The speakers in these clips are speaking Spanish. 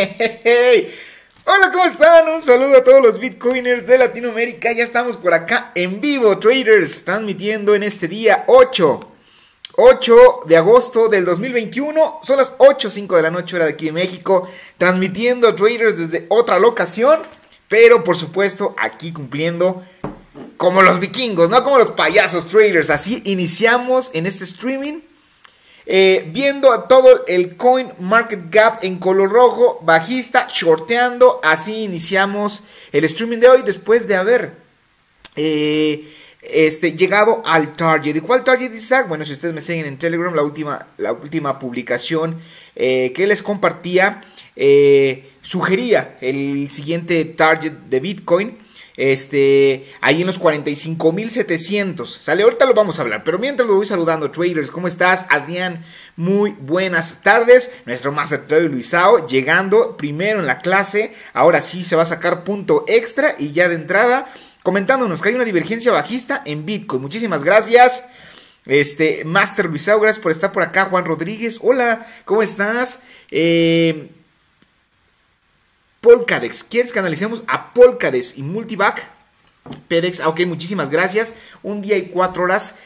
Hey, Hola, ¿cómo están? Un saludo a todos los Bitcoiners de Latinoamérica. Ya estamos por acá en vivo, traders, transmitiendo en este día 8. 8 de agosto del 2021. Son las 8.05 de la noche hora de aquí en México. Transmitiendo traders desde otra locación. Pero por supuesto, aquí cumpliendo como los vikingos, no como los payasos traders. Así iniciamos en este streaming eh, viendo a todo el coin market gap en color rojo, bajista, shorteando. Así iniciamos el streaming de hoy después de haber eh, este, llegado al target. ¿Y cuál target, Isaac? Bueno, si ustedes me siguen en Telegram, la última, la última publicación eh, que les compartía sugería el siguiente target de Bitcoin. Este, ahí en los 45,700. Sale, ahorita lo vamos a hablar. Pero mientras lo voy saludando, traders, ¿cómo estás? Adrián, muy buenas tardes. Nuestro Master Trader Luisao llegando primero en la clase. Ahora sí se va a sacar punto extra y ya de entrada comentándonos que hay una divergencia bajista en Bitcoin. Muchísimas gracias. Este, Master Luisao, gracias por estar por acá. Juan Rodríguez, hola, ¿cómo estás? Eh, Polkadex. ¿Quieres que analicemos a Polkadex y Multivac? Pedex, ah, ok, muchísimas gracias. Un día y cuatro horas.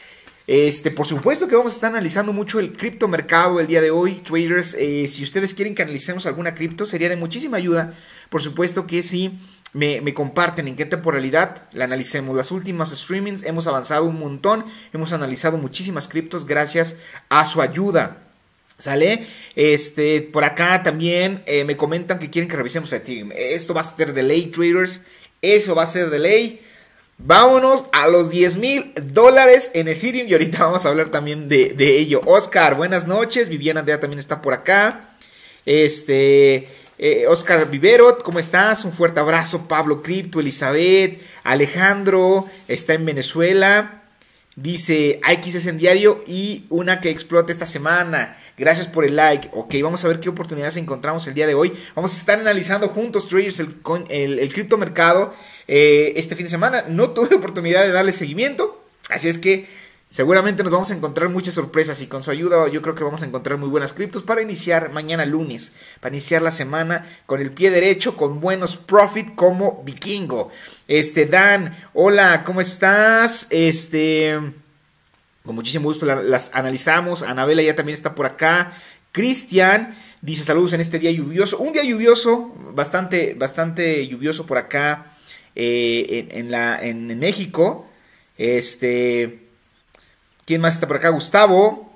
Este, por supuesto que vamos a estar analizando mucho el criptomercado el día de hoy, traders. Eh, si ustedes quieren que analicemos alguna cripto, sería de muchísima ayuda. Por supuesto que si me, me comparten en qué temporalidad la analicemos. Las últimas streamings hemos avanzado un montón, hemos analizado muchísimas criptos gracias a su ayuda. ¿Sale? Este, por acá también eh, me comentan que quieren que revisemos Ethereum. Esto va a ser de ley, traders. Eso va a ser de ley. Vámonos a los 10 mil dólares en Ethereum y ahorita vamos a hablar también de, ello. Oscar, buenas noches. Viviana Dea también está por acá. Este, eh, Oscar Vivero, ¿cómo estás? Un fuerte abrazo. Pablo Cripto, Elizabeth, Alejandro, está en Venezuela. Dice AXS en diario y una que explota esta semana. Gracias por el like. Ok, vamos a ver qué oportunidades encontramos el día de hoy. Vamos a estar analizando juntos, traders, el, el, el criptomercado eh, este fin de semana. No tuve oportunidad de darle seguimiento. Así es que Seguramente nos vamos a encontrar muchas sorpresas y con su ayuda yo creo que vamos a encontrar muy buenas criptos para iniciar mañana lunes, para iniciar la semana con el pie derecho, con buenos profit como vikingo. Este, Dan, hola, ¿cómo estás? Este, con muchísimo gusto las analizamos. Anabela ya también está por acá. Cristian dice saludos en este día lluvioso. Un día lluvioso, bastante, bastante lluvioso por acá eh, en, la, en México. Este, ¿Quién más está por acá? Gustavo.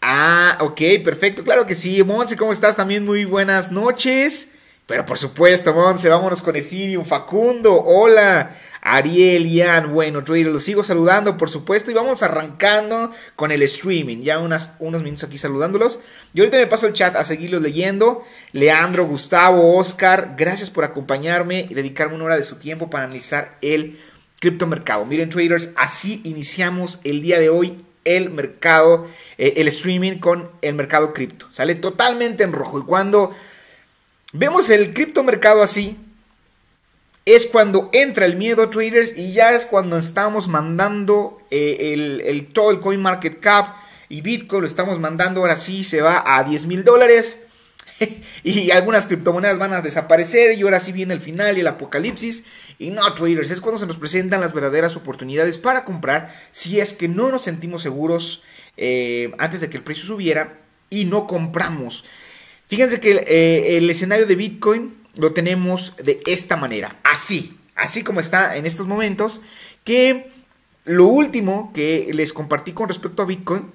Ah, ok, perfecto, claro que sí. Monse, ¿cómo estás? También muy buenas noches. Pero por supuesto, Monse, vámonos con Ethereum. Facundo, hola. Ariel, Ian, bueno, Trader, los sigo saludando, por supuesto. Y vamos arrancando con el streaming. Ya unas, unos minutos aquí saludándolos. Y ahorita me paso el chat a seguirlos leyendo. Leandro, Gustavo, Oscar, gracias por acompañarme y dedicarme una hora de su tiempo para analizar el criptomercado. Miren, traders, así iniciamos el día de hoy el mercado, eh, el streaming con el mercado cripto. Sale totalmente en rojo. Y cuando vemos el mercado así, es cuando entra el miedo, traders, y ya es cuando estamos mandando eh, el, el, todo el cap y Bitcoin, lo estamos mandando ahora sí, se va a 10 mil dólares. y algunas criptomonedas van a desaparecer y ahora sí viene el final y el apocalipsis. Y no, traders, es cuando se nos presentan las verdaderas oportunidades para comprar si es que no nos sentimos seguros eh, antes de que el precio subiera y no compramos. Fíjense que eh, el escenario de Bitcoin lo tenemos de esta manera, así, así como está en estos momentos, que lo último que les compartí con respecto a Bitcoin,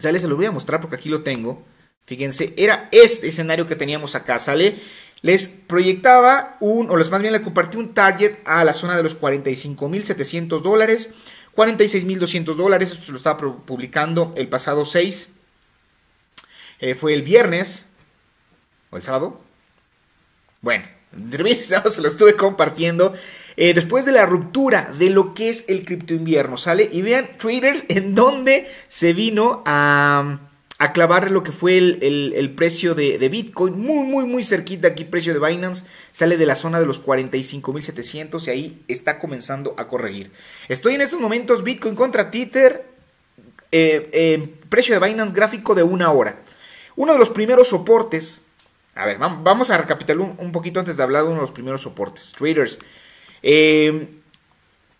ya les se lo voy a mostrar porque aquí lo tengo. Fíjense, era este escenario que teníamos acá, ¿sale? Les proyectaba un, o más bien les compartí un target a la zona de los 45.700 dólares, 46.200 dólares, esto se lo estaba publicando el pasado 6, eh, fue el viernes, o el sábado. Bueno, entre se lo estuve compartiendo. Eh, después de la ruptura de lo que es el cripto invierno, ¿sale? Y vean, traders, en dónde se vino a a clavar lo que fue el, precio de, Bitcoin. Muy, muy, muy cerquita aquí, precio de Binance. Sale de la zona de los 45.700 y ahí está comenzando a corregir. Estoy en estos momentos Bitcoin contra Tether. Eh, precio de Binance gráfico de una hora. Uno de los primeros soportes. A ver, vamos a recapitular un, poquito antes de hablar de uno de los primeros soportes. Traders. Eh,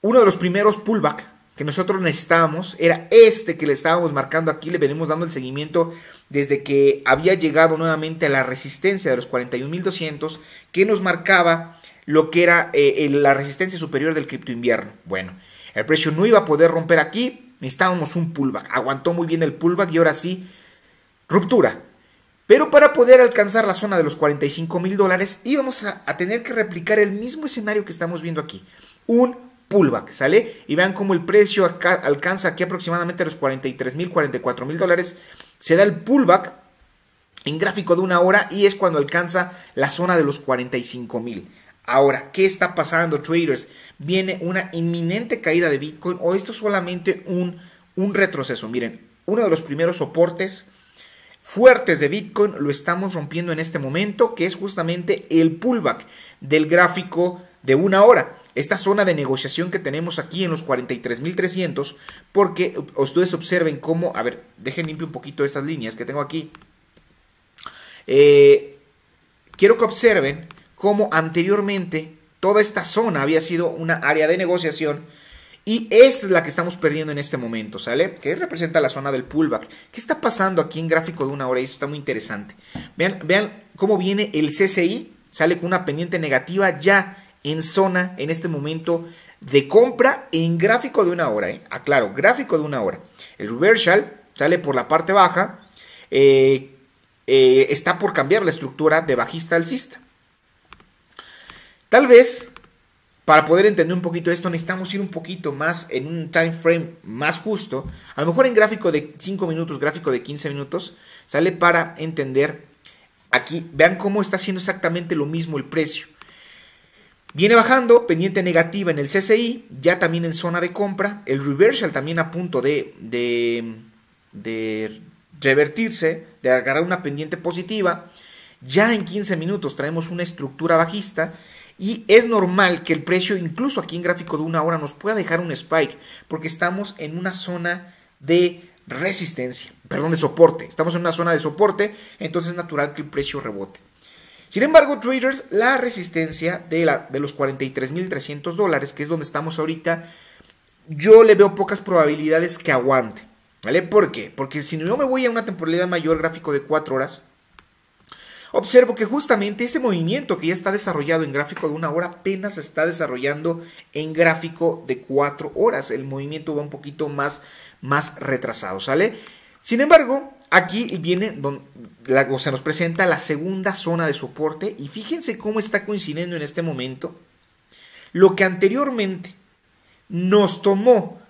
uno de los primeros pullback que nosotros necesitábamos, era este que le estábamos marcando aquí, le venimos dando el seguimiento desde que había llegado nuevamente a la resistencia de los 41.200, que nos marcaba lo que era eh, la resistencia superior del cripto invierno. Bueno, el precio no iba a poder romper aquí, necesitábamos un pullback, aguantó muy bien el pullback y ahora sí, ruptura. Pero para poder alcanzar la zona de los 45 mil dólares íbamos a tener que replicar el mismo escenario que estamos viendo aquí. Un pullback, ¿sale? Y vean cómo el precio alcanza aquí aproximadamente los 43 mil, 44 mil dólares. Se da el pullback en gráfico de una hora y es cuando alcanza la zona de los 45 mil. Ahora, ¿qué está pasando, traders? ¿Viene una inminente caída de Bitcoin o esto solamente un, un retroceso? Miren, uno de los primeros soportes fuertes de Bitcoin lo estamos rompiendo en este momento, que es justamente el pullback del gráfico de una hora esta zona de negociación que tenemos aquí en los 43.300, porque ustedes observen cómo, a ver, dejen limpio un poquito estas líneas que tengo aquí. Eh, quiero que observen cómo anteriormente toda esta zona había sido una área de negociación. Y esta es la que estamos perdiendo en este momento, ¿sale? Que representa la zona del pullback. ¿Qué está pasando aquí en gráfico de una hora? Eso está muy interesante. Vean, vean cómo viene el CCI, sale con una pendiente negativa ya en zona en este momento de compra en gráfico de una hora. ¿eh? Aclaro, ah, gráfico de una hora. El reversal sale por la parte baja. Eh, eh, está por cambiar la estructura de bajista alcista. Tal vez, para poder entender un poquito esto, necesitamos ir un poquito más en un time frame más justo. A lo mejor en gráfico de 5 minutos, gráfico de 15 minutos, sale para entender aquí. Vean cómo está haciendo exactamente lo mismo el precio. Viene bajando, pendiente negativa en el CCI, ya también en zona de compra, el reversal también a punto de, revertirse, de agarrar una pendiente positiva. Ya en 15 minutos traemos una estructura bajista y es normal que el precio, incluso aquí en gráfico de una hora, nos pueda dejar un spike porque estamos en una zona de resistencia, perdón, de soporte. Estamos en una zona de soporte, entonces es natural que el precio rebote. Sin embargo, traders, la resistencia de, la, de los 43.300 dólares, que es donde estamos ahorita, yo le veo pocas probabilidades que aguante. ¿Vale? ¿Por qué? Porque si no me voy a una temporalidad mayor gráfico de 4 horas, observo que justamente ese movimiento que ya está desarrollado en gráfico de una hora apenas está desarrollando en gráfico de 4 horas. El movimiento va un poquito más, más retrasado, ¿sale? Sin embargo, Aquí viene, donde se nos presenta la segunda zona de soporte y fíjense cómo está coincidiendo en este momento lo que anteriormente nos tomó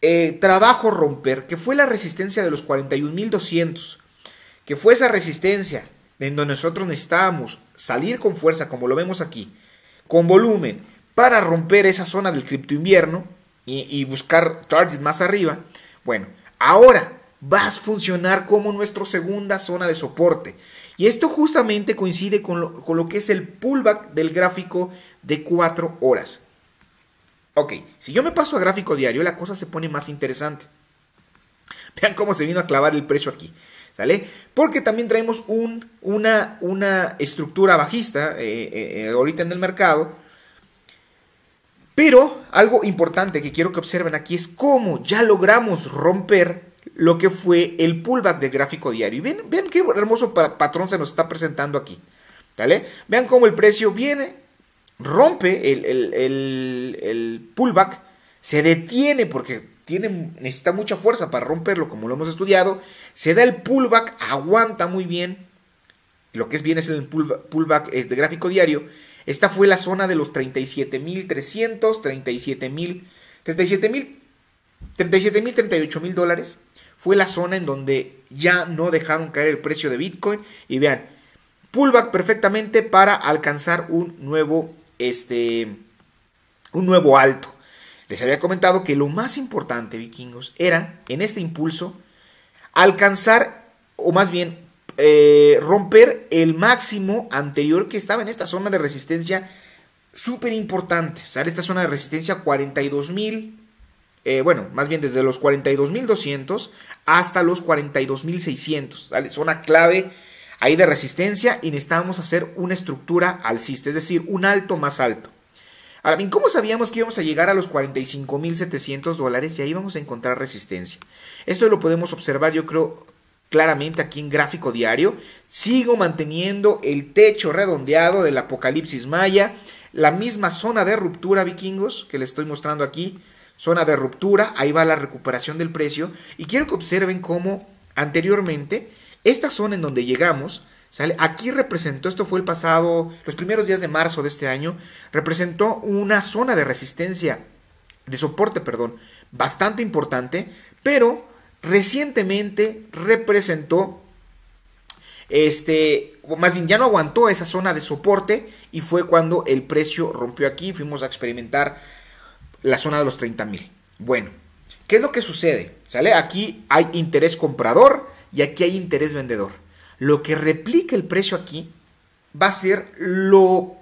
eh, trabajo romper, que fue la resistencia de los 41.200, que fue esa resistencia en donde nosotros necesitábamos salir con fuerza, como lo vemos aquí, con volumen, para romper esa zona del cripto invierno y, y buscar targets más arriba. Bueno, ahora vas a funcionar como nuestra segunda zona de soporte. Y esto justamente coincide con lo, que es el pullback del gráfico de 4 horas. Ok, si yo me paso a gráfico diario, la cosa se pone más interesante. Vean cómo se vino a clavar el precio aquí. ¿Sale? Porque también traemos una, una, estructura bajista eh, eh, eh, ahorita en el mercado. Pero algo importante que quiero que observen aquí es cómo ya logramos romper lo que fue el pullback de gráfico diario. Y ven, ven qué hermoso patrón se nos está presentando aquí. Vean cómo el precio viene, rompe el, el, pullback, se detiene porque tiene, necesita mucha fuerza para romperlo, como lo hemos estudiado. Se da el pullback, aguanta muy bien. Lo que es bien es el pullback de gráfico diario. Esta fue la zona de los 37.300, 37.000, mil, 37.000, 38.000 dólares fue la zona en donde ya no dejaron caer el precio de Bitcoin. Y vean, pullback perfectamente para alcanzar un nuevo, este, un nuevo alto. Les había comentado que lo más importante, vikingos, era en este impulso alcanzar, o más bien eh, romper el máximo anterior que estaba en esta zona de resistencia súper importante. esta zona de resistencia 42,000. Eh, bueno, más bien desde los 42.200 hasta los 42.600, Es Zona clave ahí de resistencia y necesitábamos hacer una estructura alcista, es decir, un alto más alto. Ahora bien, ¿cómo sabíamos que íbamos a llegar a los 45.700 dólares y ahí vamos a encontrar resistencia? Esto lo podemos observar, yo creo, claramente aquí en gráfico diario. Sigo manteniendo el techo redondeado del apocalipsis maya, la misma zona de ruptura, vikingos, que les estoy mostrando aquí, zona de ruptura, ahí va la recuperación del precio y quiero que observen cómo anteriormente esta zona en donde llegamos, ¿sale? Aquí representó, esto fue el pasado, los primeros días de marzo de este año, representó una zona de resistencia, de soporte, perdón, bastante importante, pero recientemente representó este, más bien ya no aguantó esa zona de soporte y fue cuando el precio rompió aquí, fuimos a experimentar la zona de los 30 mil. Bueno, ¿qué es lo que sucede? ¿Sale? Aquí hay interés comprador y aquí hay interés vendedor. Lo que replique el precio aquí va a ser lo,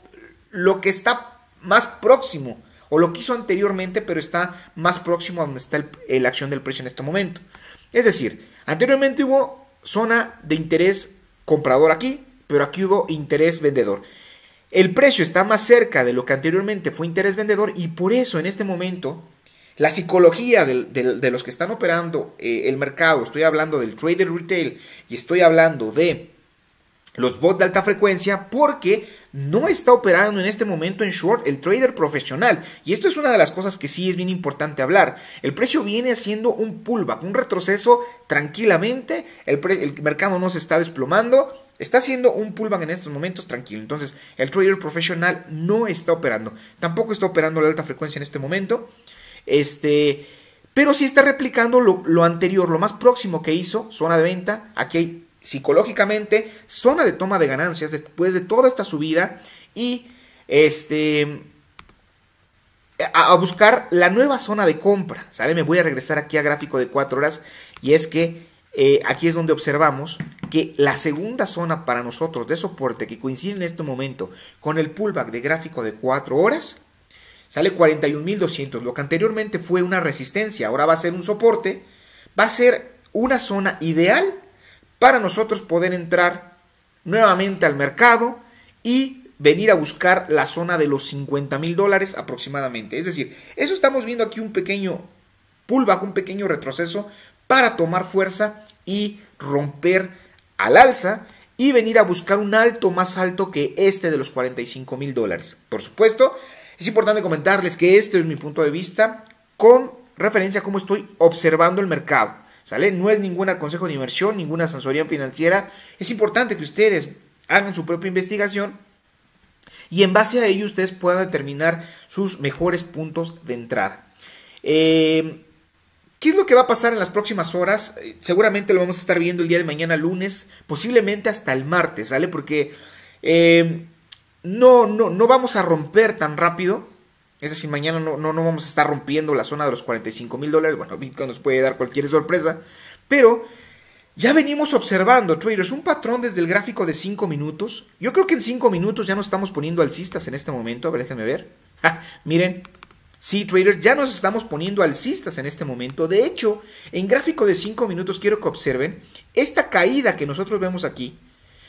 lo que está más próximo o lo que hizo anteriormente, pero está más próximo a donde está la acción del precio en este momento. Es decir, anteriormente hubo zona de interés comprador aquí, pero aquí hubo interés vendedor. El precio está más cerca de lo que anteriormente fue interés vendedor y por eso en este momento la psicología de, los que están operando eh, el mercado, estoy hablando del trader retail y estoy hablando de los bots de alta frecuencia porque no está operando en este momento en short el trader profesional. Y esto es una de las cosas que sí es bien importante hablar. El precio viene haciendo un pullback, un retroceso tranquilamente. El, mercado no se está desplomando. Está haciendo un pullback en estos momentos tranquilo. Entonces, el trader profesional no está operando. Tampoco está operando la alta frecuencia en este momento. Este. Pero sí está replicando lo, lo anterior, lo más próximo que hizo, zona de venta. Aquí hay psicológicamente, zona de toma de ganancias después de toda esta subida y este a, buscar la nueva zona de compra, ¿sale? Me voy a regresar aquí a gráfico de 4 horas y es que eh, aquí es donde observamos que la segunda zona para nosotros de soporte que coincide en este momento con el pullback de gráfico de 4 horas sale 41.200. Lo que anteriormente fue una resistencia, ahora va a ser un soporte, va a ser una zona ideal para nosotros poder entrar nuevamente al mercado y venir a buscar la zona de los 50 mil dólares aproximadamente. Es decir, eso estamos viendo aquí un pequeño pullback, un pequeño retroceso para tomar fuerza y romper al alza y venir a buscar un alto más alto que este de los 45 mil dólares. Por supuesto, es importante comentarles que este es mi punto de vista con referencia a cómo estoy observando el mercado. ¿Sale? No es ningún consejo de inversión, ninguna asesoría financiera. Es importante que ustedes hagan su propia investigación y en base a ello ustedes puedan determinar sus mejores puntos de entrada. Em, ¿Qué es lo que va a pasar en las próximas horas? Eh, seguramente lo vamos a estar viendo el día de mañana lunes, posiblemente hasta el martes, ¿sale? Porque em, no, no, no vamos a romper tan rápido. Es decir, mañana no, no, vamos a estar rompiendo la zona de los 45 mil dólares. Bueno, Bitcoin nos puede dar cualquier sorpresa. Pero ya venimos observando, traders, un patrón desde el gráfico de 5 minutos. Yo creo que en 5 minutos ya nos estamos poniendo alcistas en este momento. A ver, déjenme ver. miren, sí, traders, ya nos estamos poniendo alcistas en este momento. De hecho, en gráfico de 5 minutos quiero que observen esta caída que nosotros vemos aquí.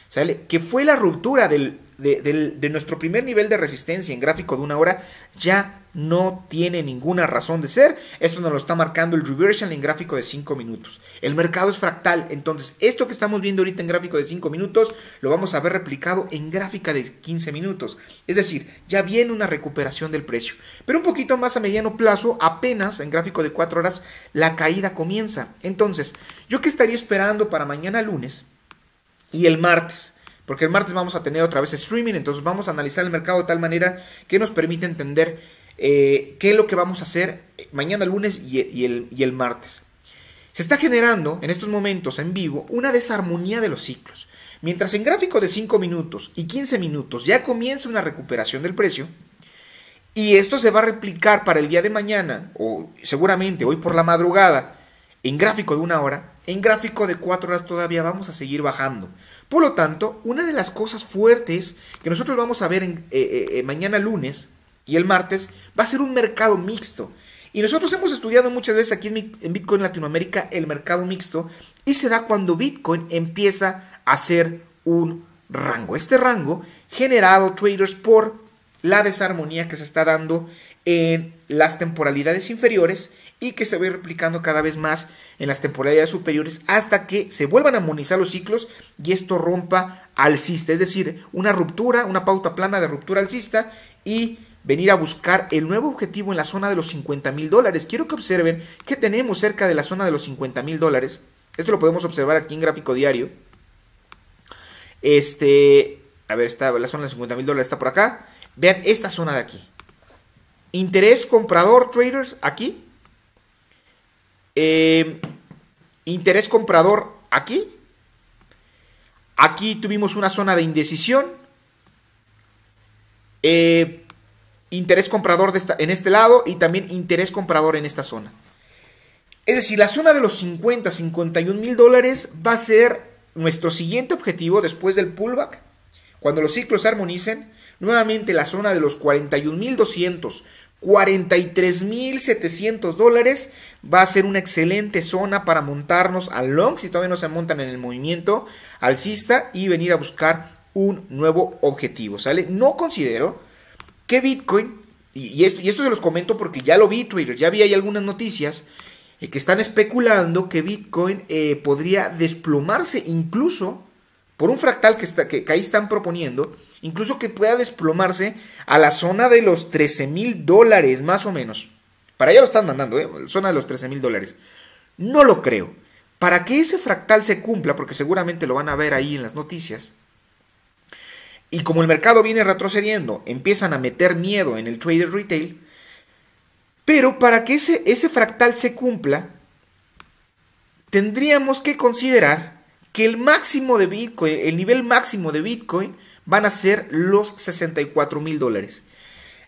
¿Sale? Que fue la ruptura del de, nuestro primer nivel de resistencia en gráfico de una hora ya no tiene ninguna razón de ser. Esto nos lo está marcando el reversion en gráfico de 5 minutos. El mercado es fractal, entonces esto que estamos viendo ahorita en gráfico de 5 minutos lo vamos a ver replicado en gráfica de 15 minutos. Es decir, ya viene una recuperación del precio. Pero un poquito más a mediano plazo, apenas en gráfico de 4 horas, la caída comienza. Entonces, ¿yo qué estaría esperando para mañana lunes y el martes? Porque el martes vamos a tener otra vez streaming, entonces vamos a analizar el mercado de tal manera que nos permite entender eh, qué es lo que vamos a hacer eh, mañana lunes y, el, y el martes. Se está generando en estos momentos en vivo una desarmonía de los ciclos. Mientras en gráfico de 5 minutos y 15 minutos ya comienza una recuperación del precio, y esto se va a replicar para el día de mañana, o seguramente hoy por la madrugada, en gráfico de una hora, en gráfico de cuatro horas todavía vamos a seguir bajando. Por lo tanto, una de las cosas fuertes que nosotros vamos a ver en, eh, eh, eh, mañana lunes y el martes va a ser un mercado mixto. Y nosotros hemos estudiado muchas veces aquí en Bitcoin Latinoamérica el mercado mixto y se da cuando Bitcoin empieza a ser un rango. Este rango generado, traders, por la desarmonía que se está dando en las temporalidades inferiores y que se va replicando cada vez más en las temporalidades superiores hasta que se vuelvan a monizar los ciclos y esto rompa alcista, es decir, una ruptura, una pauta plana de ruptura alcista y venir a buscar el nuevo objetivo en la zona de los 50 mil dólares. Quiero que observen que tenemos cerca de la zona de los 50 mil dólares. Esto lo podemos observar aquí en gráfico diario. Este, a ver, está la zona de los 50 mil dólares está por acá. Vean esta zona de aquí. Interés comprador, traders, aquí Em, interés comprador aquí. Aquí tuvimos una zona de indecisión. Em, interés comprador en este lado y también interés comprador en esta zona. Es decir, la zona de los 50, 51 mil dólares va a ser nuestro siguiente objetivo después del pullback. Cuando los ciclos se armonicen, nuevamente la zona de los mil 41 41.200, 43.700 dólares. Va a ser una excelente zona para montarnos al long, si todavía no se montan en el movimiento alcista y venir a buscar un nuevo objetivo, ¿sale? No considero que Bitcoin, y esto, y esto se los comento porque ya lo vi, Twitter, ya vi ahí algunas noticias eh, que están especulando que Bitcoin eh, podría desplomarse incluso por un fractal que, está, que, ahí están proponiendo, incluso que pueda desplomarse a la zona de los 13 mil dólares, más o menos. Para allá lo están mandando, ¿eh? zona de los 13 mil dólares. No lo creo. Para que ese fractal se cumpla, porque seguramente lo van a ver ahí en las noticias, y como el mercado viene retrocediendo, empiezan a meter miedo en el trader retail, pero para que ese, ese fractal se cumpla, tendríamos que considerar que el máximo de Bitcoin, el nivel máximo de Bitcoin van a ser los 64 mil dólares.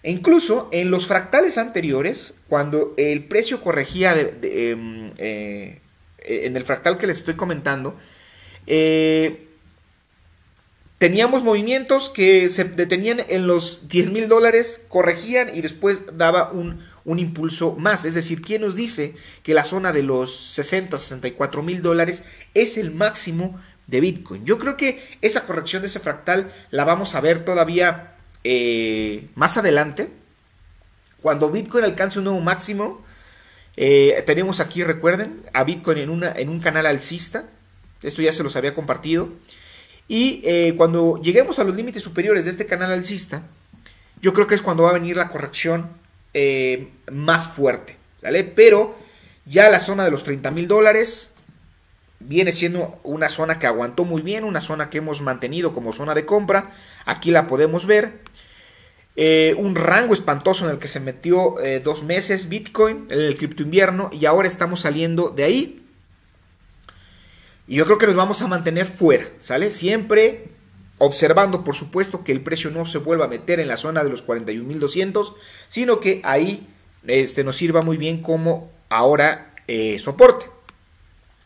E incluso en los fractales anteriores, cuando el precio corregía em, eh, eh, en el fractal que les estoy comentando, eh, teníamos movimientos que se detenían en los 10 mil dólares, corregían y después daba un, un impulso más. Es decir, ¿quién nos dice que la zona de los 60 64 mil dólares es el máximo de Bitcoin? Yo creo que esa corrección de ese fractal la vamos a ver todavía eh, más adelante. Cuando Bitcoin alcance un nuevo máximo, eh, tenemos aquí, recuerden, a Bitcoin en, una, en un canal alcista. Esto ya se los había compartido. Y eh, cuando lleguemos a los límites superiores de este canal alcista, yo creo que es cuando va a venir la corrección eh, más fuerte, ¿sale? Pero ya la zona de los 30 mil dólares viene siendo una zona que aguantó muy bien, una zona que hemos mantenido como zona de compra, aquí la podemos ver. Eh, un rango espantoso en el que se metió eh, dos meses Bitcoin, en el cripto invierno, y ahora estamos saliendo de ahí. Y yo creo que nos vamos a mantener fuera, ¿sale? Siempre observando por supuesto que el precio no se vuelva a meter en la zona de los 41.200, sino que ahí este, nos sirva muy bien como ahora eh, soporte.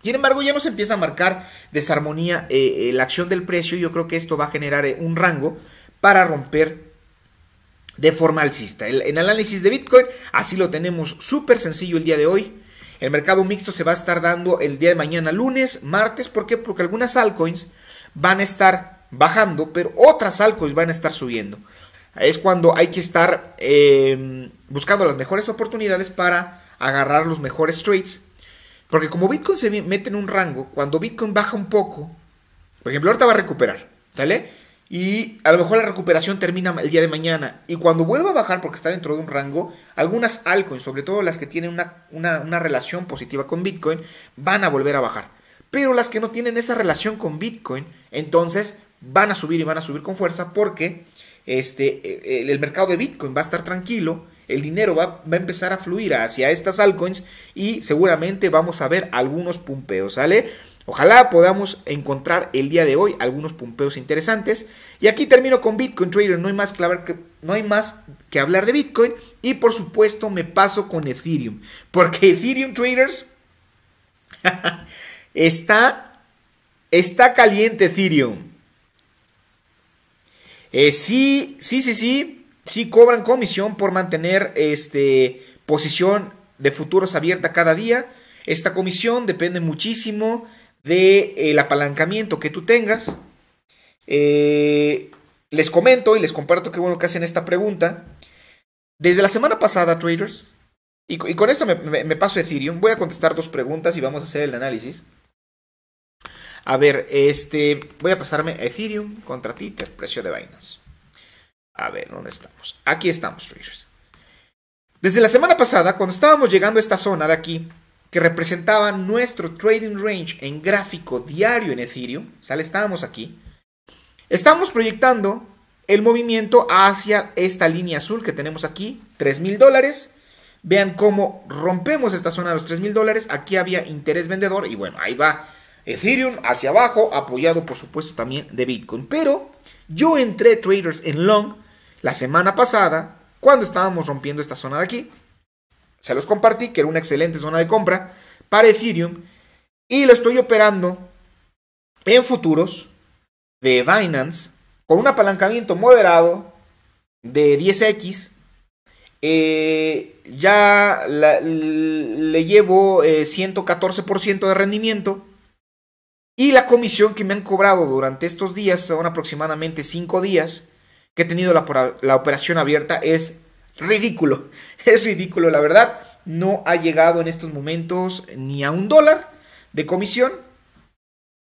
Sin embargo, ya nos empieza a marcar desarmonía eh, eh, la acción del precio. Yo creo que esto va a generar un rango para romper de forma alcista. El, en análisis de Bitcoin, así lo tenemos súper sencillo el día de hoy. El mercado mixto se va a estar dando el día de mañana, lunes, martes. ¿Por qué? Porque algunas altcoins van a estar bajando, pero otras altcoins van a estar subiendo. Es cuando hay que estar eh, buscando las mejores oportunidades para agarrar los mejores trades. Porque como Bitcoin se mete en un rango, cuando Bitcoin baja un poco, por ejemplo, ahorita va a recuperar, ¿sale? Y a lo mejor la recuperación termina el día de mañana. Y cuando vuelva a bajar, porque está dentro de un rango, algunas altcoins, sobre todo las que tienen una, una relación positiva con Bitcoin, van a volver a bajar. Pero las que no tienen esa relación con Bitcoin, entonces van a subir y van a subir con fuerza porque este, e, el mercado de Bitcoin va a estar tranquilo, el dinero va, a empezar a fluir hacia estas altcoins y seguramente vamos a ver algunos pumpeos, ¿sale? Ojalá podamos encontrar el día de hoy algunos pumpeos interesantes. Y aquí termino con Bitcoin Trader, no hay más que, no hay más que hablar de Bitcoin y por supuesto me paso con Ethereum, porque Ethereum Traders... Está, está caliente Ethereum. sí, sí, sí, sí, sí cobran comisión por mantener este, posición de futuros abierta cada día. Esta comisión depende muchísimo del de, apalancamiento que tú tengas. les comento y les comparto qué bueno que hacen esta pregunta. Desde la semana pasada, traders, y, con esto me, paso a Ethereum, voy a contestar dos preguntas y vamos a hacer el análisis. A ver, este, voy a pasarme a Ethereum contra Tether, precio de vainas. A ver, ¿dónde estamos? Aquí estamos, traders. Desde la semana pasada, cuando estábamos llegando a esta zona de aquí, que representaba nuestro trading range en gráfico diario en Ethereum, ¿sale? Estábamos aquí. Estamos proyectando el movimiento hacia esta línea azul que tenemos aquí, 3,000 dólares. Vean cómo rompemos esta zona de los 3,000 dólares. Aquí había interés vendedor y bueno, ahí va Ethereum hacia abajo, apoyado por supuesto también de Bitcoin. Pero yo entré traders en long la semana pasada, cuando estábamos rompiendo esta zona de aquí. Se los compartí, que era una excelente zona de compra para Ethereum. Y lo estoy operando en futuros de Binance con un apalancamiento moderado de 10x. Eh, ya le llevo 114% eh, de rendimiento y la comisión que me han cobrado durante estos días, son aproximadamente 5 días que he tenido la, operación abierta, es ridículo. Es ridículo, la verdad. No ha llegado en estos momentos ni a un dólar de comisión.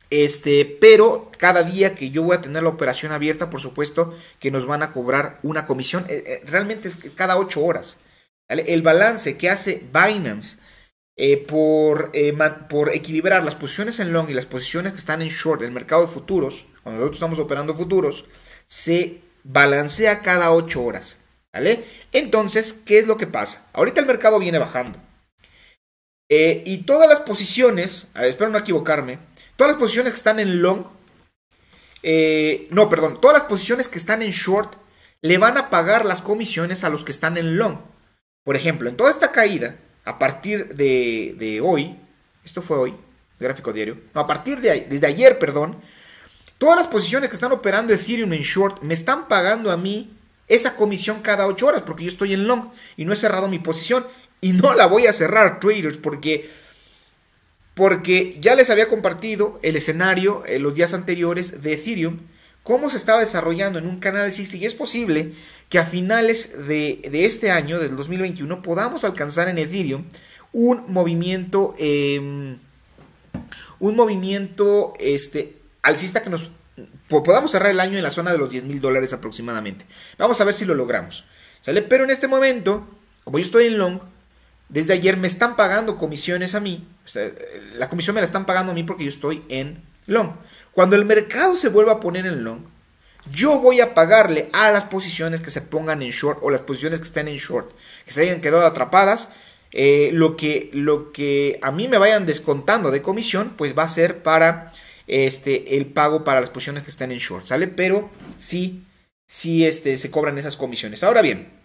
Este, pero cada día que yo voy a tener la operación abierta, por supuesto que nos van a cobrar una comisión. Eh, eh, realmente es cada 8 horas. El balance que hace Binance eh, por, eh, por, equilibrar las posiciones en long y las posiciones que están en short, el mercado de futuros, cuando nosotros estamos operando futuros, se balancea cada 8 horas. ¿Vale? Entonces, ¿qué es lo que pasa? Ahorita el mercado viene bajando. Eh, y todas las posiciones, espero no equivocarme, todas las posiciones que están en long, no, perdón, todas las posiciones que están en short le van a pagar las comisiones a los que están en long. Por ejemplo, en toda esta caída, a partir de, hoy, esto fue hoy, gráfico diario, no, a partir de desde ayer, perdón, todas las posiciones que están operando Ethereum en short me están pagando a mí esa comisión cada 8 horas porque yo estoy en long y no he cerrado mi posición y no la voy a cerrar, traders, porque porque ya les había compartido el escenario en eh, los días anteriores de Ethereum cómo se estaba desarrollando en un canal alcista y es posible que a finales de, este año, del 2021, podamos alcanzar en Ethereum un movimiento, em, un movimiento este, alcista que nos podamos cerrar el año en la zona de los 10 mil dólares aproximadamente. Vamos a ver si lo logramos. ¿Sale? Pero en este momento, como yo estoy en long, desde ayer me están pagando comisiones a mí. Eh, la comisión me la están pagando a mí porque yo estoy en long. Cuando el mercado se vuelva a poner en long, yo voy a pagarle a las posiciones que se pongan en short o las posiciones que estén en short, que se hayan quedado atrapadas. Eh, lo, que, lo que a mí me vayan descontando de comisión, pues va a ser para este, el pago para las posiciones que estén en short, ¿sale? Pero sí, sí este, se cobran esas comisiones. Ahora bien,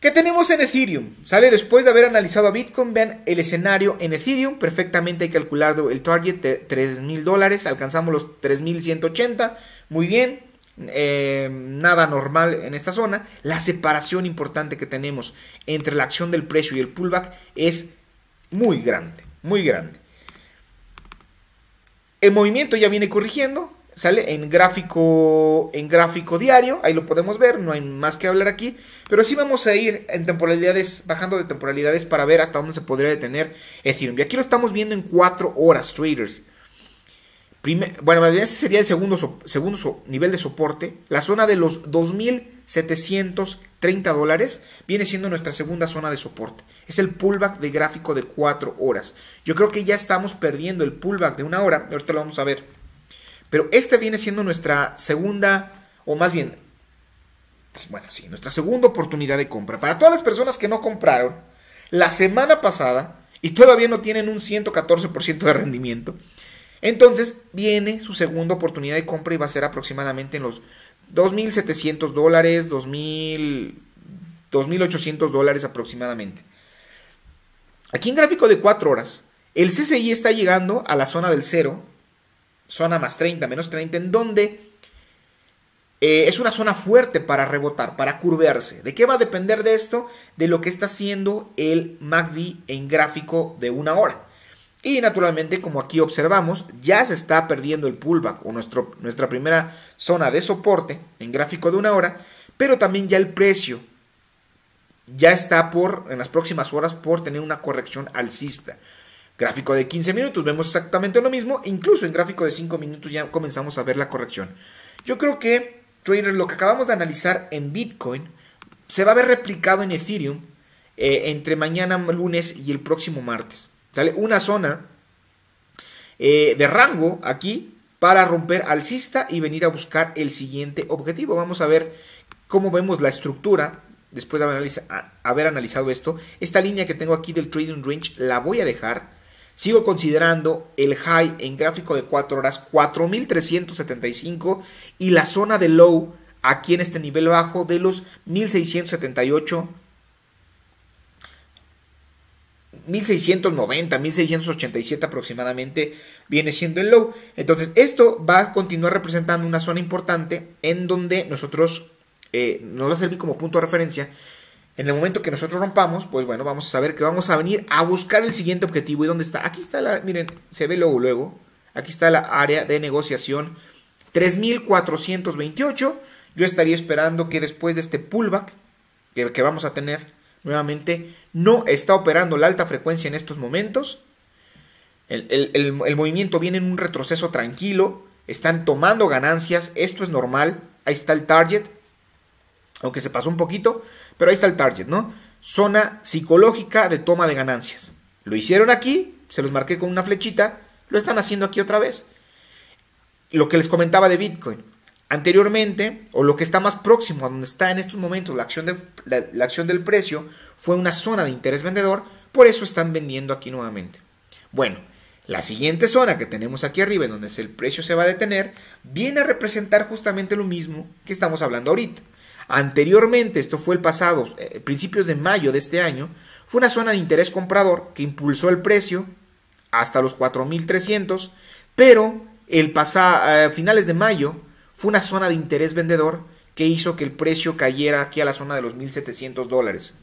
¿Qué tenemos en Ethereum? Sale después de haber analizado a Bitcoin, vean el escenario en Ethereum, perfectamente calculado el target de 3.000 dólares, alcanzamos los 3.180, muy bien, eh, nada normal en esta zona. La separación importante que tenemos entre la acción del precio y el pullback es muy grande, muy grande. El movimiento ya viene corrigiendo, sale en gráfico, en gráfico diario, ahí lo podemos ver, no hay más que hablar aquí, pero sí vamos a ir en temporalidades, bajando de temporalidades para ver hasta dónde se podría detener Ethereum. Y aquí lo estamos viendo en 4 horas, traders. bueno, ese sería el segundo, nivel de soporte. La zona de los 2.730 dólares viene siendo nuestra segunda zona de soporte. Es el pullback de gráfico de 4 horas. Yo creo que ya estamos perdiendo el pullback de una hora. Ahorita lo vamos a ver. Pero esta viene siendo nuestra segunda, o más bien, pues, bueno, sí, nuestra segunda oportunidad de compra. Para todas las personas que no compraron la semana pasada y todavía no tienen un 114% de rendimiento, entonces viene su segunda oportunidad de compra y va a ser aproximadamente en los 2.700 dólares, 2.000, 2.800 dólares aproximadamente. Aquí en gráfico de 4 horas, el CCI está llegando a la zona del cero zona más 30, menos 30, en donde eh, es una zona fuerte para rebotar, para curvearse. ¿De qué va a depender de esto? De lo que está haciendo el MACD en gráfico de una hora. Y naturalmente, como aquí observamos, ya se está perdiendo el pullback o nuestro, nuestra primera zona de soporte en gráfico de una hora, pero también ya el precio ya está por en las próximas horas por tener una corrección alcista. Gráfico de 15 minutos vemos exactamente lo mismo, incluso en gráfico de 5 minutos ya comenzamos a ver la corrección. Yo creo que, traders, lo que acabamos de analizar en Bitcoin se va a ver replicado en Ethereum eh, entre mañana lunes y el próximo martes. Una zona eh, de rango aquí para romper alcista y venir a buscar el siguiente objetivo. Vamos a ver cómo vemos la estructura después de haber analizado esto. Esta línea que tengo aquí del trading range la voy a dejar Sigo considerando el high en gráfico de 4 horas 4375 y la zona de low aquí en este nivel bajo de los 1678 1690, 1687 aproximadamente viene siendo el low. Entonces, esto va a continuar representando una zona importante en donde nosotros eh, nos va a servir como punto de referencia en el momento que nosotros rompamos, pues bueno, vamos a saber que vamos a venir a buscar el siguiente objetivo. ¿Y dónde está? Aquí está la, miren, se ve luego, luego. Aquí está la área de negociación 3428. Yo estaría esperando que después de este pullback que, vamos a tener nuevamente, no está operando la alta frecuencia en estos momentos. El, el, movimiento viene en un retroceso tranquilo. Están tomando ganancias. Esto es normal. Ahí está el target aunque se pasó un poquito, pero ahí está el target, ¿no? Zona psicológica de toma de ganancias. Lo hicieron aquí, se los marqué con una flechita, lo están haciendo aquí otra vez. Lo que les comentaba de Bitcoin. Anteriormente, o lo que está más próximo a donde está en estos momentos la acción, del precio, fue una zona de interés vendedor, por eso están vendiendo aquí nuevamente. Bueno, la siguiente zona que tenemos aquí arriba, en donde el precio se va a detener, viene a representar justamente lo mismo que estamos hablando ahorita. Anteriormente, esto fue el pasado, eh, principios de mayo de este año, fue una zona de interés comprador que impulsó el precio hasta los 4.300, pero el pasado, eh, finales de mayo fue una zona de interés vendedor que hizo que el precio cayera aquí a la zona de los 1.700 dólares.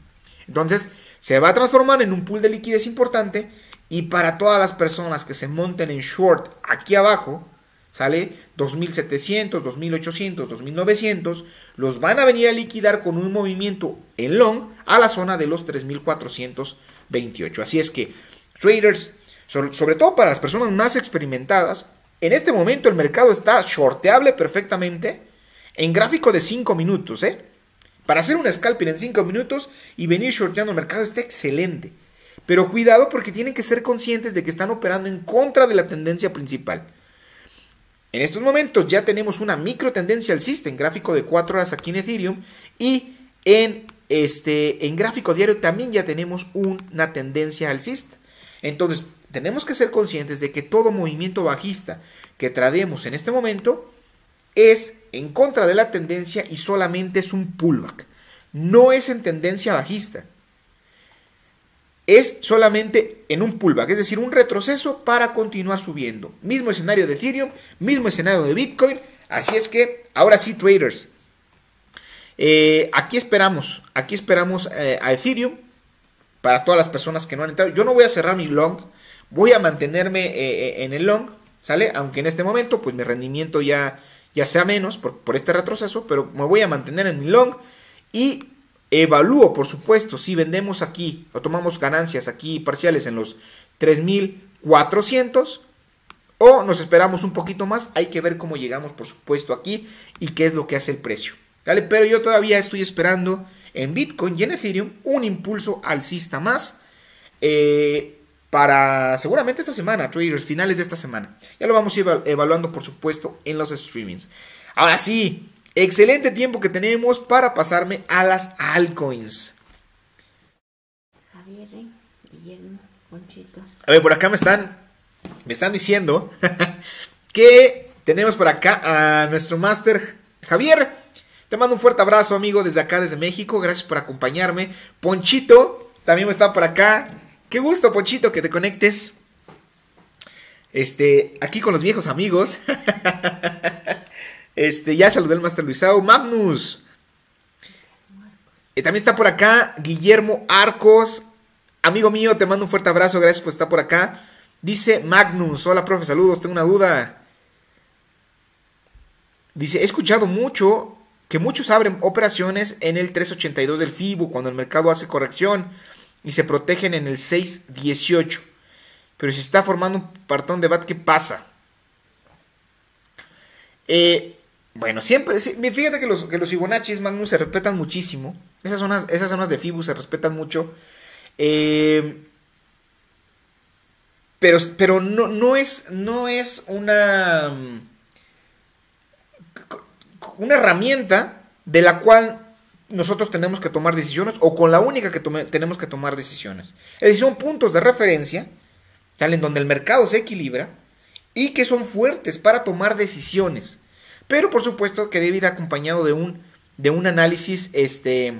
Entonces, se va a transformar en un pool de liquidez importante y para todas las personas que se monten en short aquí abajo, ¿Sale? 2.700, 2.800, 2.900. Los van a venir a liquidar con un movimiento en long a la zona de los 3.428. Así es que, traders, sobre todo para las personas más experimentadas, en este momento el mercado está shorteable perfectamente en gráfico de 5 minutos. ¿eh? Para hacer un scalping en 5 minutos y venir shorteando el mercado está excelente. Pero cuidado porque tienen que ser conscientes de que están operando en contra de la tendencia principal. En estos momentos ya tenemos una micro tendencia alcista en gráfico de 4 horas aquí en Ethereum y en, este, en gráfico diario también ya tenemos una tendencia al alcista. Entonces, tenemos que ser conscientes de que todo movimiento bajista que traemos en este momento es en contra de la tendencia y solamente es un pullback. No es en tendencia bajista es solamente en un pullback, es decir, un retroceso para continuar subiendo. Mismo escenario de Ethereum, mismo escenario de Bitcoin. Así es que, ahora sí, traders. Eh, aquí esperamos, aquí esperamos eh, a Ethereum para todas las personas que no han entrado. Yo no voy a cerrar mi long, voy a mantenerme eh, en el long, ¿sale? Aunque en este momento, pues mi rendimiento ya, ya sea menos por, por este retroceso, pero me voy a mantener en mi long y Evalúo, por supuesto, si vendemos aquí o tomamos ganancias aquí parciales en los 3400 o nos esperamos un poquito más. Hay que ver cómo llegamos, por supuesto, aquí y qué es lo que hace el precio. ¿Vale? Pero yo todavía estoy esperando en Bitcoin y en Ethereum un impulso alcista más. Eh, para seguramente esta semana, traders, finales de esta semana. Ya lo vamos a ir evaluando, por supuesto, en los streamings. Ahora sí, Excelente tiempo que tenemos para pasarme a las altcoins. Javier, eh, Guillermo, Ponchito. A ver, por acá me están, me están diciendo que tenemos por acá a nuestro máster Javier. Te mando un fuerte abrazo, amigo, desde acá, desde México. Gracias por acompañarme. Ponchito también está por acá. Qué gusto, Ponchito, que te conectes. Este, aquí con los viejos amigos. Este, ya saludé al Master Luisao. Magnus. Y eh, también está por acá Guillermo Arcos. Amigo mío, te mando un fuerte abrazo. Gracias por estar por acá. Dice Magnus. Hola, profe. Saludos. Tengo una duda. Dice, he escuchado mucho que muchos abren operaciones en el 382 del FIBU cuando el mercado hace corrección y se protegen en el 618. Pero si está formando un partón de bat, ¿qué pasa? Eh, bueno, siempre, fíjate que los, que los Ibonachis Magnus se respetan muchísimo. Esas zonas, esas zonas de Fibus se respetan mucho. Eh, pero, pero no, no, es, no es una, mm, una herramienta de la cual nosotros tenemos que tomar decisiones o con la única que tenemos que tomar decisiones. Es decir, son puntos de referencia, tal en donde el mercado se equilibra y que son fuertes para tomar decisiones. Pero por supuesto que debe ir acompañado de un, de un análisis este,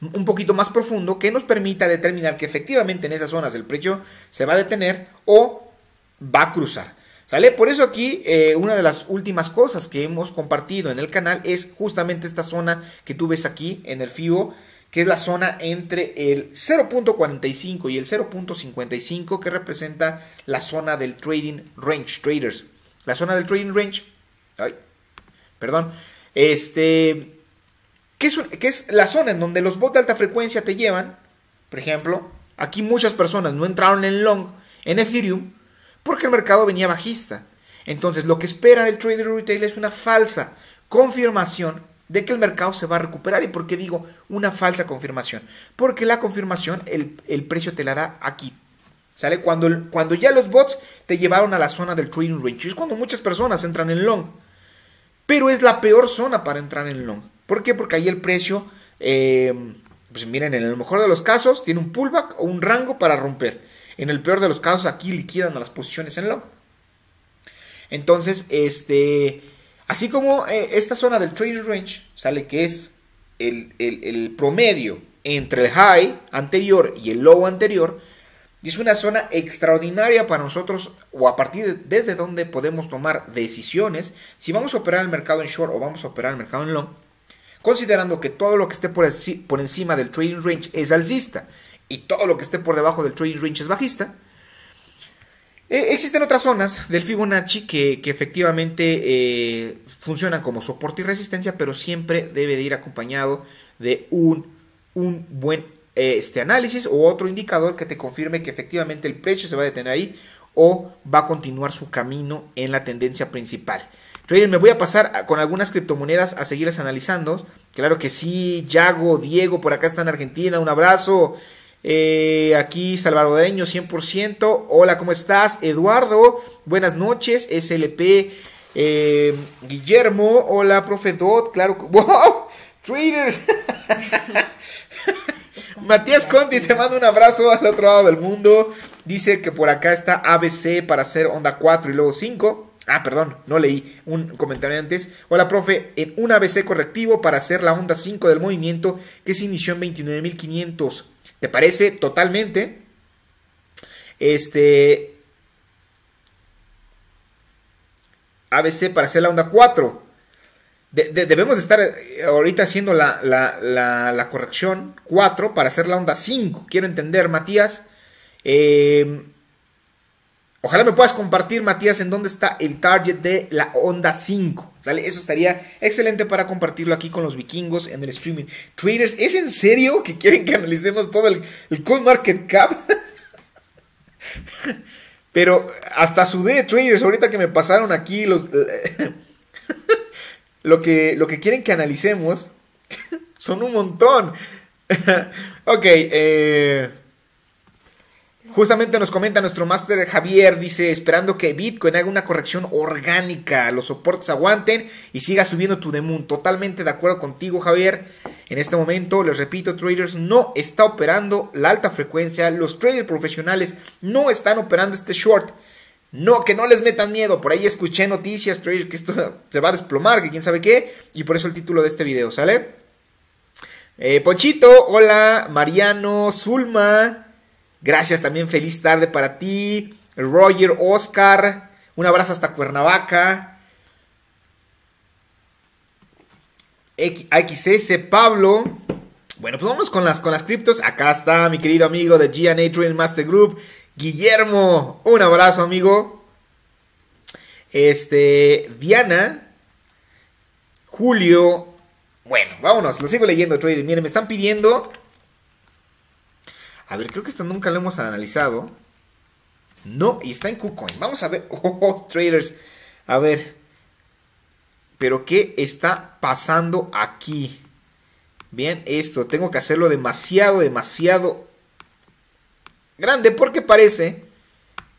un poquito más profundo que nos permita determinar que efectivamente en esas zonas el precio se va a detener o va a cruzar. ¿Sale? Por eso aquí eh, una de las últimas cosas que hemos compartido en el canal es justamente esta zona que tú ves aquí en el FIBO, que es la zona entre el 0.45 y el 0.55 que representa la zona del trading range, traders. La zona del trading range perdón. Este. ¿qué es, la zona en donde los bots de alta frecuencia te llevan? Por ejemplo, aquí muchas personas no entraron en long en Ethereum porque el mercado venía bajista. Entonces, lo que espera el trader retail es una falsa confirmación de que el mercado se va a recuperar. ¿Y por qué digo una falsa confirmación? Porque la confirmación, el, precio te la da aquí. ¿Sale? Cuando, cuando ya los bots te llevaron a la zona del trading range. Es cuando muchas personas entran en long pero es la peor zona para entrar en long. ¿Por qué? Porque ahí el precio, eh, pues miren, en el mejor de los casos tiene un pullback o un rango para romper. En el peor de los casos aquí liquidan a las posiciones en long. Entonces, este, así como eh, esta zona del trading range sale que es el promedio entre el high anterior y el low anterior, y es una zona extraordinaria para nosotros o a partir desde donde podemos tomar decisiones si vamos a operar el mercado en short o vamos a operar el mercado en long, considerando que todo lo que esté por, encima del trading range es alcista y todo lo que esté por debajo del trading range es bajista. E, existen otras zonas del Fibonacci que, efectivamente eh, funcionan como soporte y resistencia, pero siempre debe de ir acompañado de un, un buen este análisis o otro indicador que te confirme que efectivamente el precio se va a detener ahí o va a continuar su camino en la tendencia principal. Trader, me voy a pasar con algunas criptomonedas a seguirlas analizando. Claro que sí, Yago, Diego, por acá está en Argentina, un abrazo. Eh, aquí salvadoreño 100%. Hola, ¿cómo estás? Eduardo, buenas noches. SLP eh, Guillermo, hola, profe Dot, claro. ¡Wow! Traders. Matías Conti te mando un abrazo al otro lado del mundo. Dice que por acá está ABC para hacer onda 4 y luego 5. Ah, perdón, no leí un comentario antes. Hola, profe, en un ABC correctivo para hacer la onda 5 del movimiento que se inició en 29.500. ¿Te parece? Totalmente. Este... ABC para hacer la onda 4 debemos estar eh, ahorita haciendo la, corrección 4 para hacer la onda 5. Quiero entender, Matías. Eh, ojalá me puedas compartir, Matías, en dónde está el target de la onda 5. ¿Sale? Eso estaría excelente para compartirlo aquí con los vikingos en el streaming. Traders, ¿es en serio que quieren que analicemos todo el, el market cap? Pero hasta su de traders, ahorita que me pasaron aquí los... Eh, lo que, quieren que analicemos son un montón. ok, eh, Justamente nos comenta nuestro máster Javier, dice, esperando que Bitcoin haga una corrección orgánica, los soportes aguanten y siga subiendo tu Moon. Totalmente de acuerdo contigo, Javier. En este momento, les repito, traders no está operando la alta frecuencia, los traders profesionales no están operando este short. No, que no les metan miedo. Por ahí escuché noticias, que esto se va a desplomar, que quién sabe qué. Y por eso el título de este video, ¿sale? Eh, Pochito, hola. Mariano, Zulma. Gracias también, feliz tarde para ti. Roger, Oscar. Un abrazo hasta Cuernavaca. XS, Pablo. Bueno, pues vamos con las, con las criptos. Acá está mi querido amigo de GNA Trading Master Group. Guillermo, un abrazo, amigo. Este, Diana, Julio. Bueno, vámonos, lo sigo leyendo, Trader. Miren, me están pidiendo. A ver, creo que esto nunca lo hemos analizado. No, y está en KuCoin. Vamos a ver. Oh, oh, oh, traders. A ver. Pero, ¿qué está pasando aquí? Bien, esto. Tengo que hacerlo demasiado, demasiado grande porque parece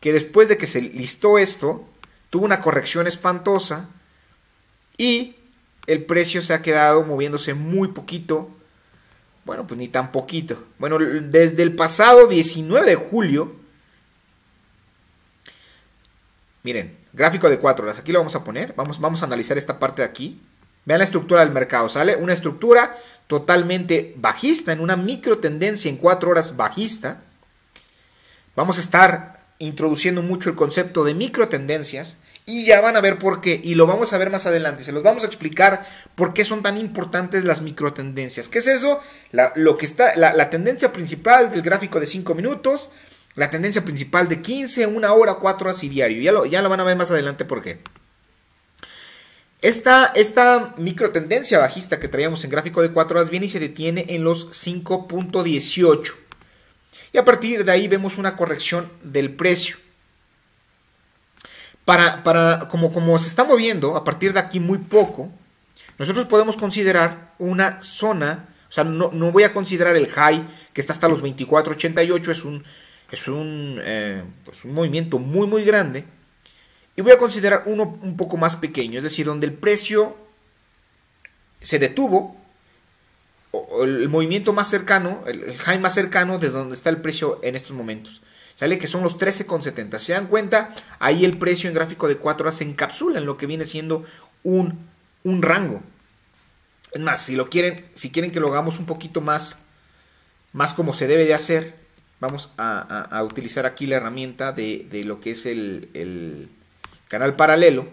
que después de que se listó esto, tuvo una corrección espantosa y el precio se ha quedado moviéndose muy poquito. Bueno, pues ni tan poquito. Bueno, desde el pasado 19 de julio. Miren, gráfico de 4 horas. Aquí lo vamos a poner. Vamos, vamos a analizar esta parte de aquí. Vean la estructura del mercado, ¿sale? Una estructura totalmente bajista, en una micro tendencia en 4 horas bajista. Vamos a estar introduciendo mucho el concepto de microtendencias y ya van a ver por qué y lo vamos a ver más adelante. Se los vamos a explicar por qué son tan importantes las microtendencias. ¿Qué es eso? La, lo que está, la, tendencia principal del gráfico de 5 minutos, la tendencia principal de 15, 1 hora, 4 horas y diario. Ya lo, ya lo van a ver más adelante por qué. Esta, esta microtendencia bajista que traíamos en gráfico de 4 horas viene y se detiene en los 5.18. Y a partir de ahí vemos una corrección del precio. Para, como, como se está moviendo a partir de aquí muy poco, nosotros podemos considerar una zona, o sea, no, voy a considerar el high que está hasta los 24.88, es un, es un, eh, pues un movimiento muy, muy grande. Y voy a considerar uno un poco más pequeño, es decir, donde el precio se detuvo el movimiento más cercano, el, high más cercano de donde está el precio en estos momentos. ¿Sale? Que son los 13,70. Se dan cuenta, ahí el precio en gráfico de 4 horas se encapsula en lo que viene siendo un, un rango. Es más, si lo quieren, si quieren que lo hagamos un poquito más, más como se debe de hacer, vamos a, utilizar aquí la herramienta de, lo que es el, canal paralelo.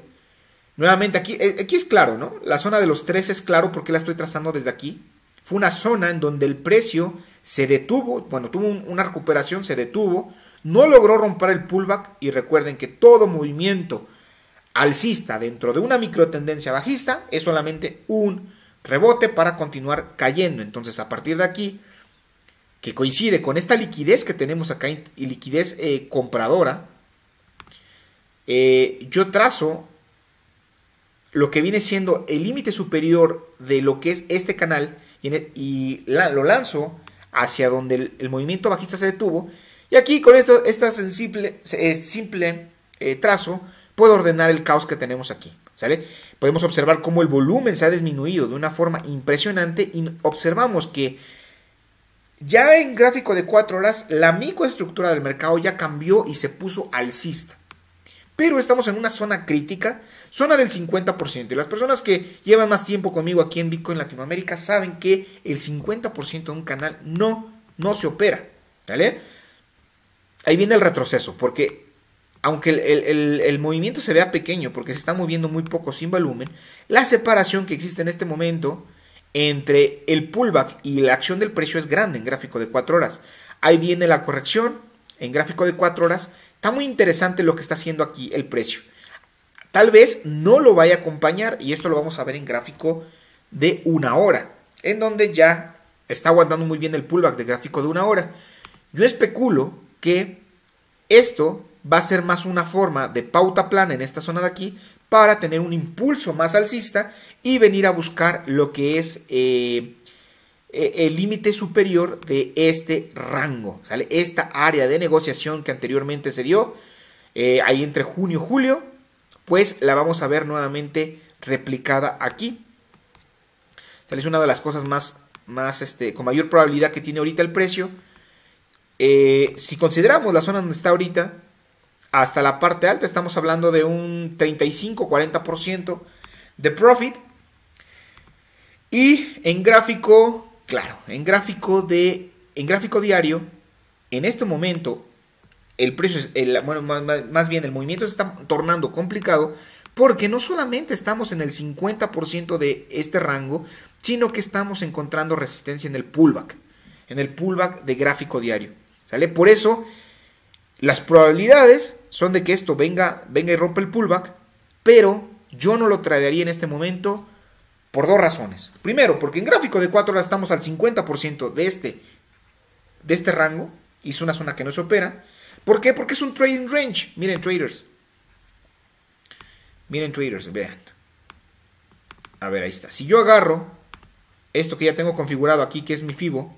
Nuevamente, aquí, eh, aquí es claro, ¿no? La zona de los 13 es claro porque la estoy trazando desde aquí. Fue una zona en donde el precio se detuvo, bueno, tuvo una recuperación, se detuvo, no logró romper el pullback y recuerden que todo movimiento alcista dentro de una microtendencia bajista es solamente un rebote para continuar cayendo. Entonces, a partir de aquí, que coincide con esta liquidez que tenemos acá, y liquidez eh, compradora, eh, yo trazo lo que viene siendo el límite superior de lo que es este canal y, e, lo lanzo hacia donde el, movimiento bajista se detuvo. Y aquí con este esta eh, simple, eh, trazo puedo ordenar el caos que tenemos aquí. ¿sale? Podemos observar cómo el volumen se ha disminuido de una forma impresionante y observamos que ya en gráfico de 4 horas la microestructura del mercado ya cambió y se puso alcista pero estamos en una zona crítica, zona del 50%. Y las personas que llevan más tiempo conmigo aquí en Bitcoin Latinoamérica saben que el 50% de un canal no, no se opera. Ahí viene el retroceso, porque aunque el, movimiento se vea pequeño, porque se está moviendo muy poco sin volumen, la separación que existe en este momento entre el pullback y la acción del precio es grande en gráfico de 4 horas. Ahí viene la corrección en gráfico de 4 horas Está muy interesante lo que está haciendo aquí el precio. Tal vez no lo vaya a acompañar y esto lo vamos a ver en gráfico de una hora, en donde ya está aguantando muy bien el pullback de gráfico de una hora. Yo especulo que esto va a ser más una forma de pauta plana en esta zona de aquí para tener un impulso más alcista y venir a buscar lo que es eh, eh, el límite superior de este rango, ¿sale? Esta área de negociación que anteriormente se dio, eh, ahí entre junio y julio, pues la vamos a ver nuevamente replicada aquí. Es una de las cosas más, más este, con mayor probabilidad que tiene ahorita el precio. Eh, si consideramos la zona donde está ahorita, hasta la parte alta estamos hablando de un 35-40% de profit. Y en gráfico Claro, en gráfico, de, en gráfico diario, en este momento, el precio, es, más, bien el movimiento se está tornando complicado porque no solamente estamos en el 50% de este rango, sino que estamos encontrando resistencia en el pullback, en el pullback de gráfico diario. ¿Sale? Por eso, las probabilidades son de que esto venga, venga y rompa el pullback, pero yo no lo traería en este momento por dos razones. Primero, porque en gráfico de 4 horas estamos al 50% de este, de este rango. Y es una zona que no se opera. ¿Por qué? Porque es un trading range. Miren, traders. Miren, traders, vean. A ver, ahí está. Si yo agarro esto que ya tengo configurado aquí, que es mi FIBO,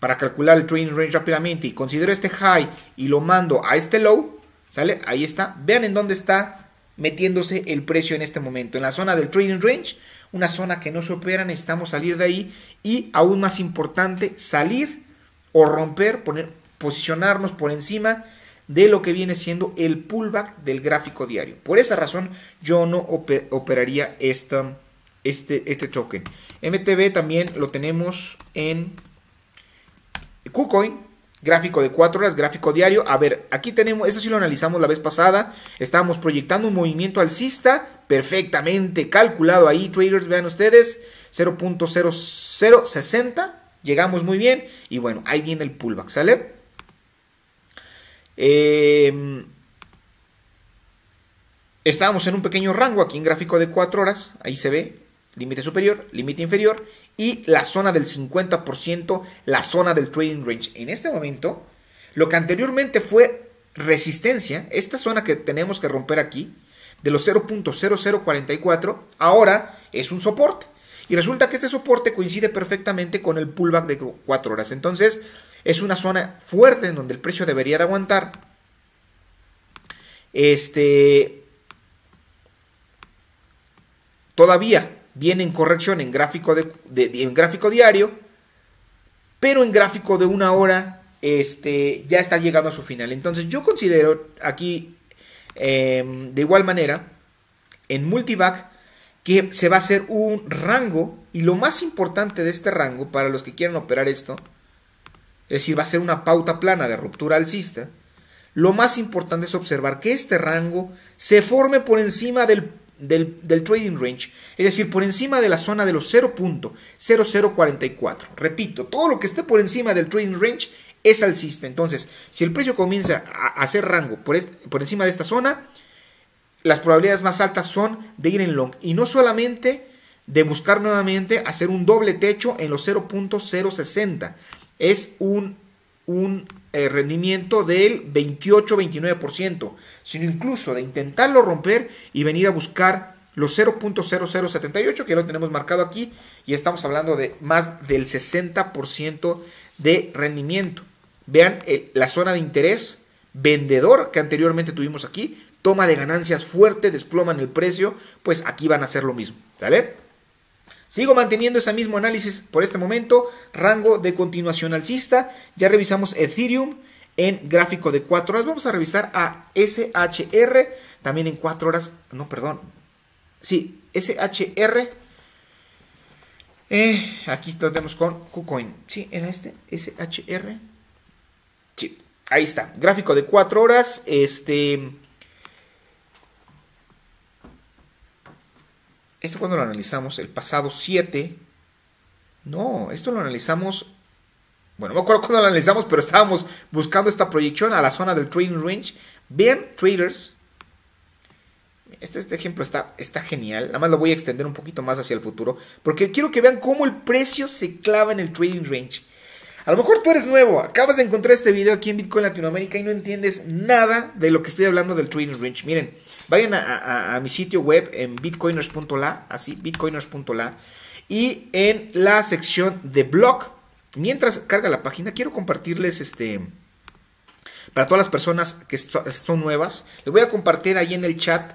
para calcular el trading range rápidamente y considero este high y lo mando a este low, ¿sale? Ahí está. Vean en dónde está metiéndose el precio en este momento. En la zona del trading range, una zona que no se opera, necesitamos salir de ahí y aún más importante, salir o romper, poner, posicionarnos por encima de lo que viene siendo el pullback del gráfico diario. Por esa razón yo no operaría este, este token. MTB también lo tenemos en KuCoin Gráfico de 4 horas, gráfico diario. A ver, aquí tenemos, eso sí lo analizamos la vez pasada. Estábamos proyectando un movimiento alcista perfectamente calculado ahí, traders, vean ustedes, 0.0060. Llegamos muy bien y bueno, ahí viene el pullback, ¿sale? Em, estábamos en un pequeño rango aquí en gráfico de 4 horas, ahí se ve, límite superior, límite inferior y la zona del 50%, la zona del trading range. En este momento, lo que anteriormente fue resistencia, esta zona que tenemos que romper aquí, de los 0.0044, ahora es un soporte. Y resulta que este soporte coincide perfectamente con el pullback de 4 horas. Entonces, es una zona fuerte en donde el precio debería de aguantar. Este. Todavía viene en corrección en gráfico, de, gráfico diario, pero en gráfico de una hora este, ya está llegando a su final. Entonces yo considero aquí em, de igual manera en multivac que se va a hacer un rango y lo más importante de este rango para los que quieran operar esto, es decir, va a ser una pauta plana de ruptura alcista, lo más importante es observar que este rango se forme por encima del del, trading range, es decir, por encima de la zona de los 0.0044. Repito, todo lo que esté por encima del trading range es alcista. Entonces, si el precio comienza a hacer rango por, por encima de esta zona, las probabilidades más altas son de ir en long y no solamente de buscar nuevamente hacer un doble techo en los 0.060. Es un, un el eh, rendimiento del 28-29%, sino incluso de intentarlo romper y venir a buscar los 0.0078 que ya lo tenemos marcado aquí y estamos hablando de más del 60% de rendimiento. Vean eh, la zona de interés vendedor que anteriormente tuvimos aquí, toma de ganancias fuerte, desploman el precio, pues aquí van a hacer lo mismo, ¿sale? Sigo manteniendo ese mismo análisis por este momento. Rango de continuación alcista. Ya revisamos Ethereum en gráfico de 4 horas. Vamos a revisar a SHR también en 4 horas. No, perdón. Sí, SHR. Eh, aquí tenemos con KuCoin. Sí, era este. SHR. Sí, ahí está. Gráfico de 4 horas. Este. esto cuando lo analizamos, el pasado 7, no, esto lo analizamos, bueno, no me acuerdo cuando lo analizamos, pero estábamos buscando esta proyección a la zona del trading range. Vean, traders, este, este ejemplo está, está genial, nada más lo voy a extender un poquito más hacia el futuro, porque quiero que vean cómo el precio se clava en el trading range. A lo mejor tú eres nuevo, acabas de encontrar este video aquí en Bitcoin Latinoamérica y no entiendes nada de lo que estoy hablando del trading range. Miren, Vayan a, mi sitio web en bitcoiners.la, así, bitcoiners.la, y en la sección de blog. Mientras carga la página, quiero compartirles este. Para todas las personas que son nuevas, les voy a compartir ahí en el chat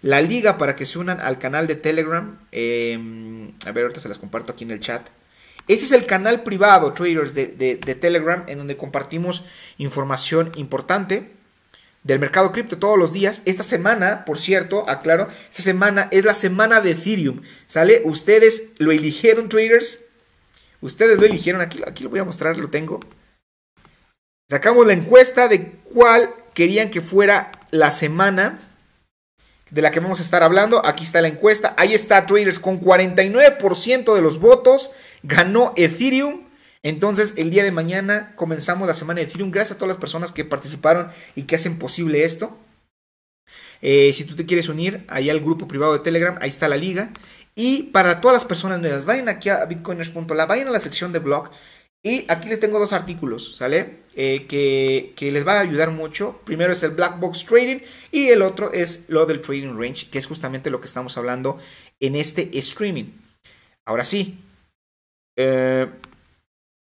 la liga para que se unan al canal de Telegram. Em, a ver, ahorita se las comparto aquí en el chat. Ese es el canal privado, traders, de, de Telegram, en donde compartimos información importante del mercado cripto todos los días. Esta semana, por cierto, aclaro, esta semana es la semana de Ethereum. ¿Sale? Ustedes lo eligieron, traders. Ustedes lo eligieron. Aquí, aquí lo voy a mostrar, lo tengo. Sacamos la encuesta de cuál querían que fuera la semana de la que vamos a estar hablando. Aquí está la encuesta. Ahí está, traders, con 49% de los votos ganó Ethereum entonces, el día de mañana comenzamos la semana de Ethereum. Gracias a todas las personas que participaron y que hacen posible esto. Eh, si tú te quieres unir ahí al grupo privado de Telegram, ahí está la liga. Y para todas las personas nuevas, vayan aquí a bitcoiners.la, vayan a la sección de blog. Y aquí les tengo dos artículos, ¿sale? Eh, que, que, les va a ayudar mucho. Primero es el Black Box Trading y el otro es lo del Trading Range, que es justamente lo que estamos hablando en este streaming. Ahora sí, eh,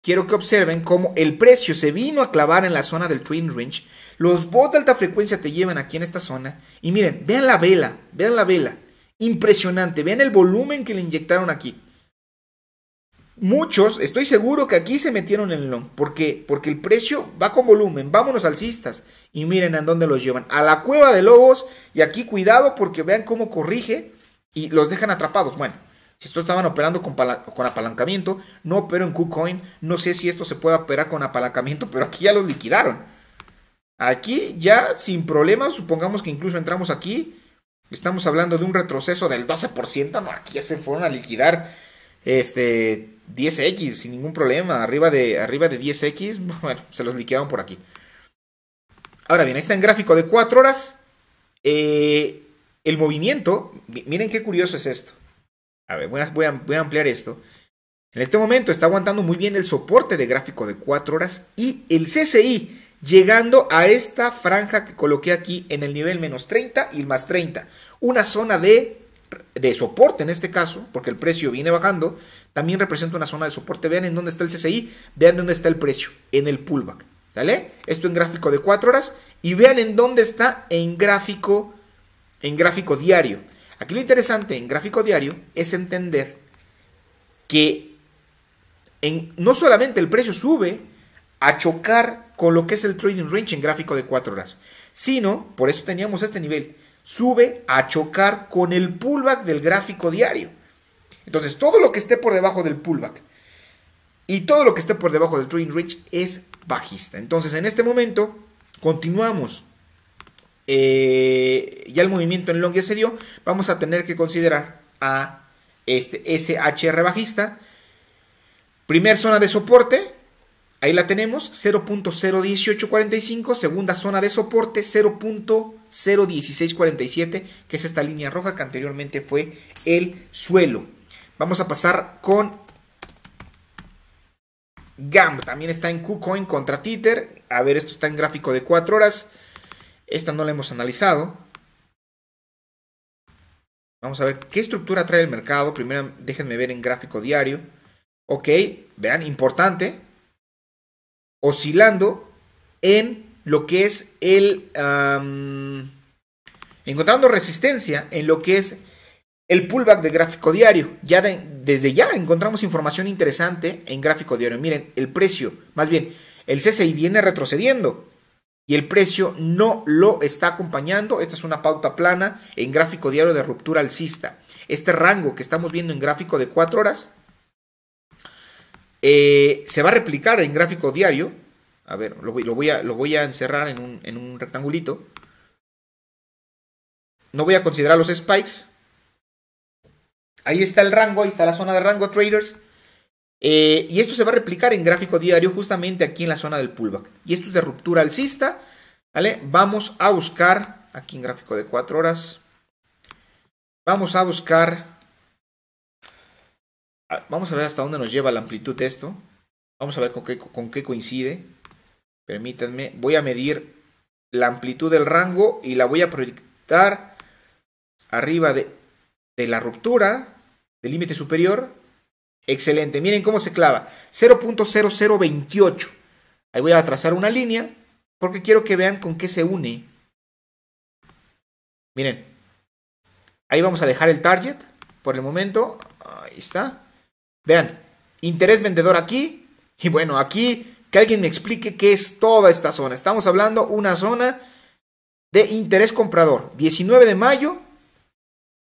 quiero que observen cómo el precio se vino a clavar en la zona del Twin range. Los bots de alta frecuencia te llevan aquí en esta zona. Y miren, vean la vela, vean la vela. Impresionante, vean el volumen que le inyectaron aquí. Muchos, estoy seguro que aquí se metieron en el long. ¿Por qué? Porque el precio va con volumen. Vámonos alcistas. Y miren a dónde los llevan. A la cueva de lobos. Y aquí cuidado porque vean cómo corrige y los dejan atrapados. Bueno, si esto estaban operando con, apalancamiento, no opero en KuCoin. No sé si esto se puede operar con apalancamiento, pero aquí ya los liquidaron. Aquí ya sin problemas, supongamos que incluso entramos aquí. Estamos hablando de un retroceso del 12%. No, aquí ya se fueron a liquidar este 10x sin ningún problema. Arriba de, arriba de 10x, se los liquidaron por aquí. Ahora bien, está en gráfico de 4 horas. Eh, el movimiento, miren qué curioso es esto. A ver, voy a, voy a, ampliar esto. En este momento está aguantando muy bien el soporte de gráfico de 4 horas y el CCI llegando a esta franja que coloqué aquí en el nivel menos 30 y el más 30. Una zona de, soporte en este caso, porque el precio viene bajando, también representa una zona de soporte. Vean en dónde está el CCI, vean dónde está el precio, en el pullback. ¿Vale? Esto en gráfico de 4 horas y vean en dónde está en gráfico, en gráfico diario. Aquí lo interesante en gráfico diario es entender que no solamente el precio sube a chocar con lo que es el trading range en gráfico de 4 horas, sino, por eso teníamos este nivel, sube a chocar con el pullback del gráfico diario. Entonces, todo lo que esté por debajo del pullback y todo lo que esté por debajo del trading range es bajista. Entonces, en este momento, continuamos eh, ya el movimiento en long ya se dio, vamos a tener que considerar a este SHR bajista. Primer zona de soporte, ahí la tenemos, 0.01845. Segunda zona de soporte, 0.01647, que es esta línea roja que anteriormente fue el suelo. Vamos a pasar con GAM, también está en KuCoin contra Tether. A ver, esto está en gráfico de 4 horas. Esta no la hemos analizado. Vamos a ver qué estructura trae el mercado. Primero déjenme ver en gráfico diario. Ok, vean, importante. Oscilando en lo que es el... encontrando resistencia en lo que es el pullback de gráfico diario. Ya desde ya encontramos información interesante en gráfico diario. Miren, el precio, más bien, el CCI viene retrocediendo y el precio no lo está acompañando. Esta es una pauta plana en gráfico diario de ruptura alcista. Este rango que estamos viendo en gráfico de 4 horas eh, se va a replicar en gráfico diario. A ver, lo voy, a, encerrar en un, en un rectangulito. No voy a considerar los spikes. Ahí está el rango, ahí está la zona de rango traders. Eh, y esto se va a replicar en gráfico diario justamente aquí en la zona del pullback. Y esto es de ruptura alcista. ¿vale? Vamos a buscar, aquí en gráfico de 4 horas, vamos a buscar, vamos a ver hasta dónde nos lleva la amplitud de esto. Vamos a ver con qué, con qué coincide. Permítanme, voy a medir la amplitud del rango y la voy a proyectar arriba de, de la ruptura del límite superior Excelente. Miren cómo se clava. 0.0028. Ahí voy a trazar una línea porque quiero que vean con qué se une. Miren. Ahí vamos a dejar el target por el momento. Ahí está. Vean. Interés vendedor aquí. Y bueno, aquí que alguien me explique qué es toda esta zona. Estamos hablando una zona de interés comprador. 19 de mayo.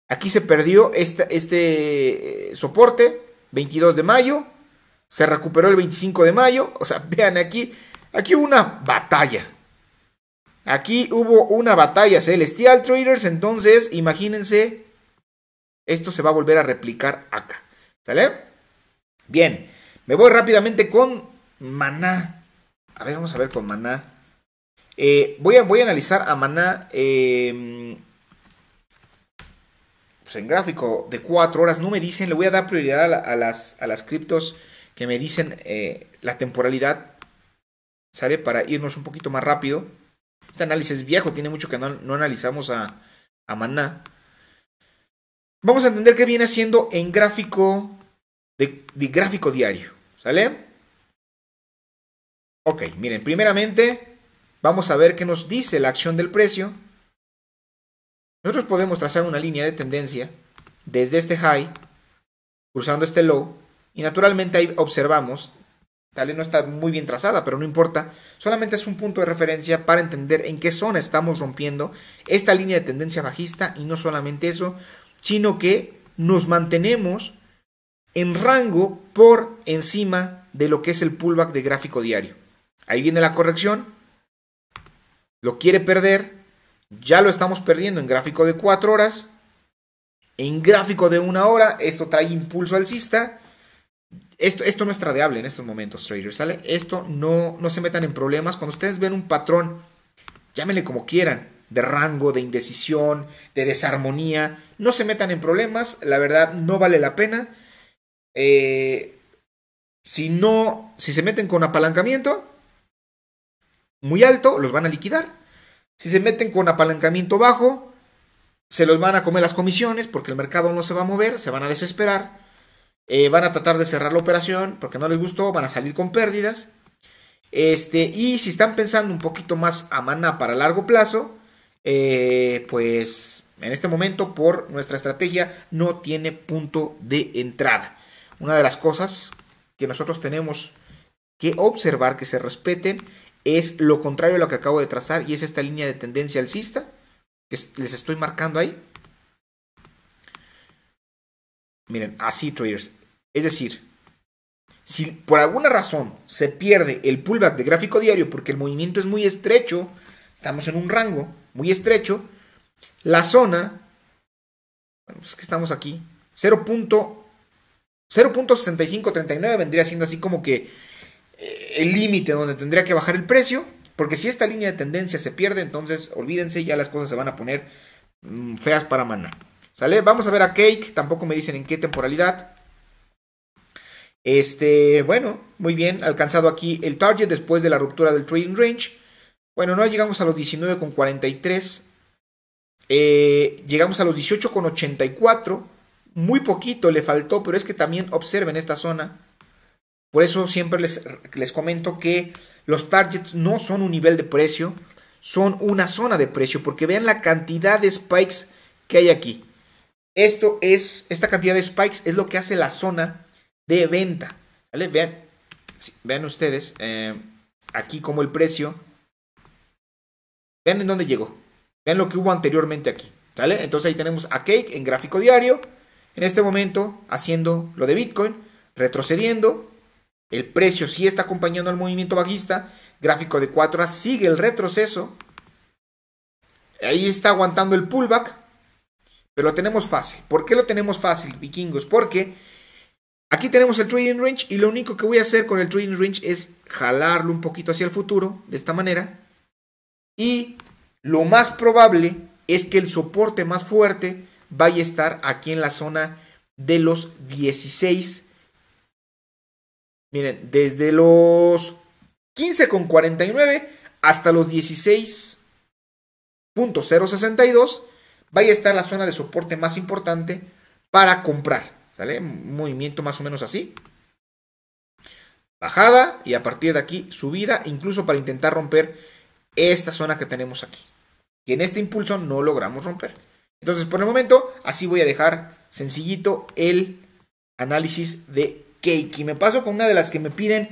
Aquí se perdió este, este soporte. 22 de mayo, se recuperó el 25 de mayo, o sea, vean aquí, aquí hubo una batalla. Aquí hubo una batalla celestial, traders, entonces imagínense, esto se va a volver a replicar acá, ¿sale? Bien, me voy rápidamente con Maná. A ver, vamos a ver con Maná. Eh, voy, a, voy, a, analizar a Maná. Eh, pues, en gráfico de cuatro horas no me dicen, le voy a dar prioridad a, las, a las criptos que me dicen eh, la temporalidad, ¿sale? Para irnos un poquito más rápido. Este análisis es viejo, tiene mucho que no, no analizamos a, a Maná. Vamos a entender qué viene haciendo en gráfico de, gráfico diario, ¿sale? Ok, miren, primeramente vamos a ver qué nos dice la acción del precio. Nosotros podemos trazar una línea de tendencia desde este high, cruzando este low, y naturalmente ahí observamos, tal vez no está muy bien trazada, pero no importa, solamente es un punto de referencia para entender en qué zona estamos rompiendo esta línea de tendencia bajista, y no solamente eso, sino que nos mantenemos en rango por encima de lo que es el pullback de gráfico diario. Ahí viene la corrección, lo quiere perder, ya lo estamos perdiendo en gráfico de 4 horas. En gráfico de 1 hora, esto trae impulso alcista. Esto, esto no es tradeable en estos momentos, traders, ¿sale? Esto no, no se metan en problemas. Cuando ustedes ven un patrón, llámenle como quieran, de rango, de indecisión, de desarmonía, no se metan en problemas. La verdad, no vale la pena. Eh, si no, si se meten con apalancamiento muy alto, los van a liquidar. Si se meten con apalancamiento bajo, se los van a comer las comisiones porque el mercado no se va a mover, se van a desesperar, eh, van a tratar de cerrar la operación porque no les gustó, van a salir con pérdidas. Este, y si están pensando un poquito más a maná para largo plazo, eh, pues en este momento por nuestra estrategia no tiene punto de entrada. Una de las cosas que nosotros tenemos que observar que se respeten es lo contrario a lo que acabo de trazar y es esta línea de tendencia alcista que les estoy marcando ahí. Miren, así traders. Es decir, si por alguna razón se pierde el pullback de gráfico diario porque el movimiento es muy estrecho, estamos en un rango muy estrecho, la zona, bueno, pues que estamos aquí, 0.6539 vendría siendo así como que eh, el límite donde tendría que bajar el precio, porque si esta línea de tendencia se pierde, entonces olvídense, ya las cosas se van a poner mm, feas para Mana. ¿Sale? Vamos a ver a Cake, tampoco me dicen en qué temporalidad. Este, bueno, muy bien, alcanzado aquí el target después de la ruptura del trading range. Bueno, no llegamos a los 19,43. Eh, llegamos a los 18,84. Muy poquito le faltó, pero es que también observen esta zona. Por eso siempre les, les comento que los targets no son un nivel de precio, son una zona de precio, porque vean la cantidad de spikes que hay aquí. Esto es, esta cantidad de spikes es lo que hace la zona de venta. Vean, ustedes eh, aquí como el precio. Vean en dónde llegó. Vean lo que hubo anteriormente aquí. Entonces ahí tenemos a Cake en gráfico diario. En este momento haciendo lo de Bitcoin, retrocediendo, el precio sí está acompañando al movimiento bajista. Gráfico de 4 horas sigue el retroceso. Ahí está aguantando el pullback. Pero lo tenemos fácil. ¿Por qué lo tenemos fácil, vikingos? Porque aquí tenemos el trading range y lo único que voy a hacer con el trading range es jalarlo un poquito hacia el futuro, de esta manera. Y lo más probable es que el soporte más fuerte vaya a estar aquí en la zona de los 16 Miren, desde los 15,49 hasta los 16.062 vaya a estar la zona de soporte más importante para comprar. ¿Sale? Un movimiento más o menos así. Bajada y a partir de aquí subida, incluso para intentar romper esta zona que tenemos aquí. Y en este impulso no logramos romper. Entonces, por el momento, así voy a dejar sencillito el análisis de Keiki. Me paso con una de las que me piden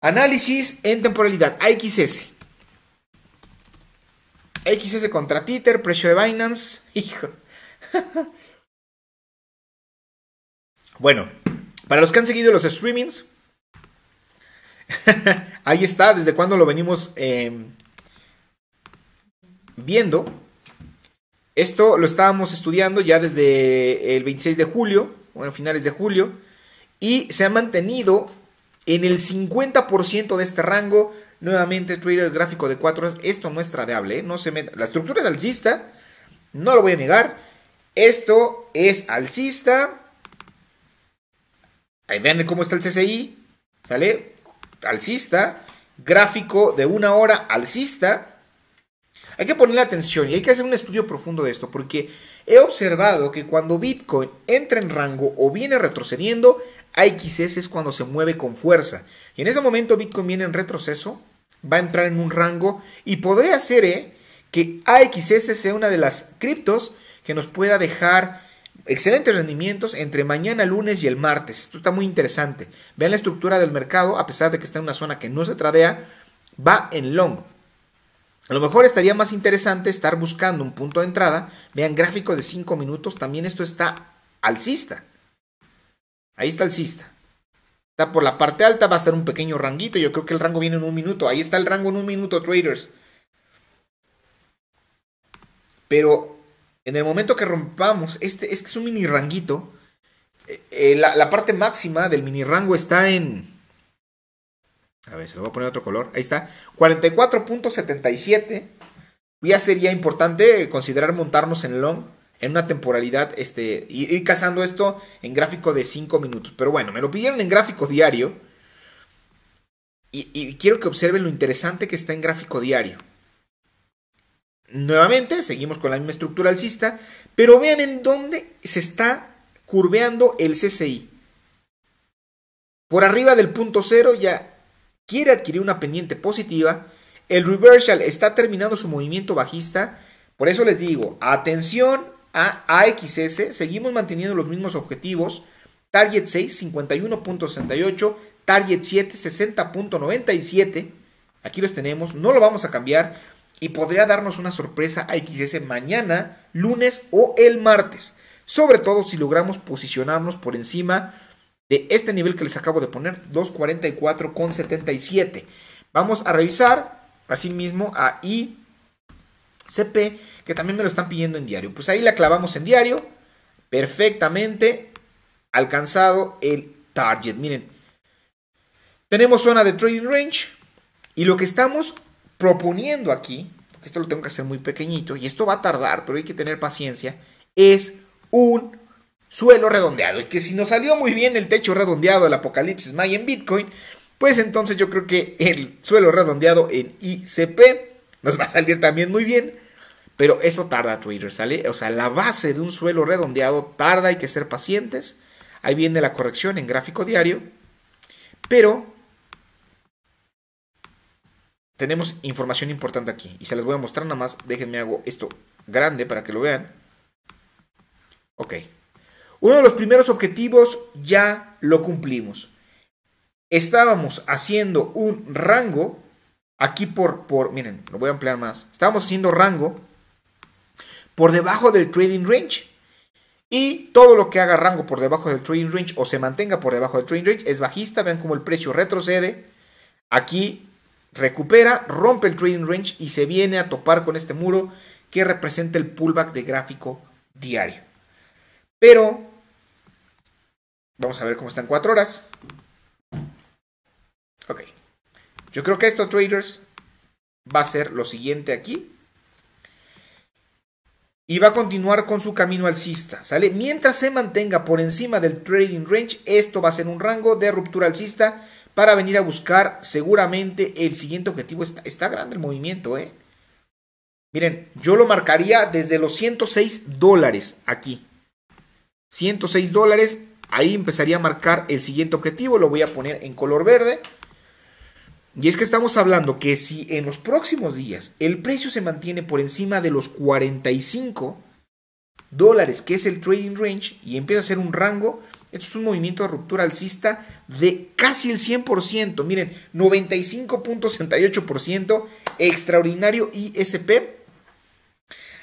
análisis en temporalidad, AXS. XS contra Tether, precio de Binance. Hijo. bueno, para los que han seguido los streamings, ahí está, desde cuando lo venimos em, viendo. Esto lo estábamos estudiando ya desde el 26 de julio, bueno, finales de julio y se ha mantenido en el 50% de este rango. Nuevamente, trader este el gráfico de 4 horas. Esto no es tradeable, ¿eh? no se La estructura es alcista, no lo voy a negar. Esto es alcista. Ahí vean cómo está el CCI, ¿sale? Alcista. Gráfico de una hora alcista. Hay que ponerle atención y hay que hacer un estudio profundo de esto porque he observado que cuando Bitcoin entra en rango o viene retrocediendo, AXS es cuando se mueve con fuerza. Y en ese momento Bitcoin viene en retroceso, va a entrar en un rango y podría ser eh, que AXS sea una de las criptos que nos pueda dejar excelentes rendimientos entre mañana lunes y el martes. Esto está muy interesante. Vean la estructura del mercado, a pesar de que está en una zona que no se tradea, va en long. A lo mejor estaría más interesante estar buscando un punto de entrada. Vean gráfico de 5 minutos, también esto está alcista. Ahí está el cista. Está por la parte alta, va a ser un pequeño ranguito. Yo creo que el rango viene en un minuto. Ahí está el rango en un minuto, traders. Pero en el momento que rompamos, este, que este es un mini ranguito. Eh, eh, la, parte máxima del mini rango está en. A ver, se lo voy a poner otro color. Ahí está. 44.77. Ya sería importante considerar montarnos en long en una temporalidad, este, ir, cazando esto en gráfico de 5 minutos. Pero bueno, me lo pidieron en gráfico diario. Y, y quiero que observen lo interesante que está en gráfico diario. Nuevamente, seguimos con la misma estructura alcista, pero vean en dónde se está curveando el CCI. Por arriba del punto cero ya quiere adquirir una pendiente positiva. El reversal está terminando su movimiento bajista. Por eso les digo, atención a AXS, seguimos manteniendo los mismos objetivos. Target 6, 51.68. Target 7, 60.97. Aquí los tenemos, no lo vamos a cambiar. Y podría darnos una sorpresa AXS mañana, lunes o el martes. Sobre todo si logramos posicionarnos por encima de este nivel que les acabo de poner, 244,77. Vamos a revisar asimismo a ICP que también me lo están pidiendo en diario. Pues ahí la clavamos en diario, perfectamente alcanzado el target. Miren, tenemos zona de trading range y lo que estamos proponiendo aquí, porque esto lo tengo que hacer muy pequeñito y esto va a tardar, pero hay que tener paciencia, es un suelo redondeado. Y que si nos salió muy bien el techo redondeado del apocalipsis May en Bitcoin, pues entonces yo creo que el suelo redondeado en ICP nos va a salir también muy bien pero eso tarda, Twitter, ¿sale? O sea, la base de un suelo redondeado tarda, hay que ser pacientes. Ahí viene la corrección en gráfico diario, pero tenemos información importante aquí y se las voy a mostrar nada más. Déjenme hago esto grande para que lo vean. Ok. Uno de los primeros objetivos ya lo cumplimos. Estábamos haciendo un rango aquí por, por miren, lo voy a ampliar más. Estábamos haciendo rango por debajo del trading range. Y todo lo que haga rango por debajo del trading range o se mantenga por debajo del trading range es bajista. Vean cómo el precio retrocede. Aquí recupera, rompe el trading range y se viene a topar con este muro que representa el pullback de gráfico diario. Pero vamos a ver cómo en 4 horas. Ok. Yo creo que esto, traders, va a ser lo siguiente aquí y va a continuar con su camino alcista, ¿sale? Mientras se mantenga por encima del trading range, esto va a ser un rango de ruptura alcista para venir a buscar seguramente el siguiente objetivo. Está, grande el movimiento, ¿eh? Miren, yo lo marcaría desde los 106 dólares aquí. 106 dólares, ahí empezaría a marcar el siguiente objetivo, lo voy a poner en color verde. Y es que estamos hablando que si en los próximos días el precio se mantiene por encima de los 45 dólares, que es el trading range, y empieza a ser un rango, esto es un movimiento de ruptura alcista de casi el 100%. Miren, 95.68%, extraordinario ISP.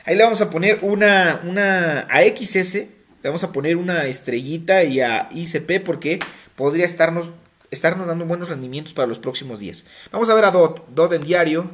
Ahí le vamos a poner una, una a XS, le vamos a poner una estrellita y a ICP porque podría estarnos estarnos dando buenos rendimientos para los próximos días. Vamos a ver a DOT. DOT en diario.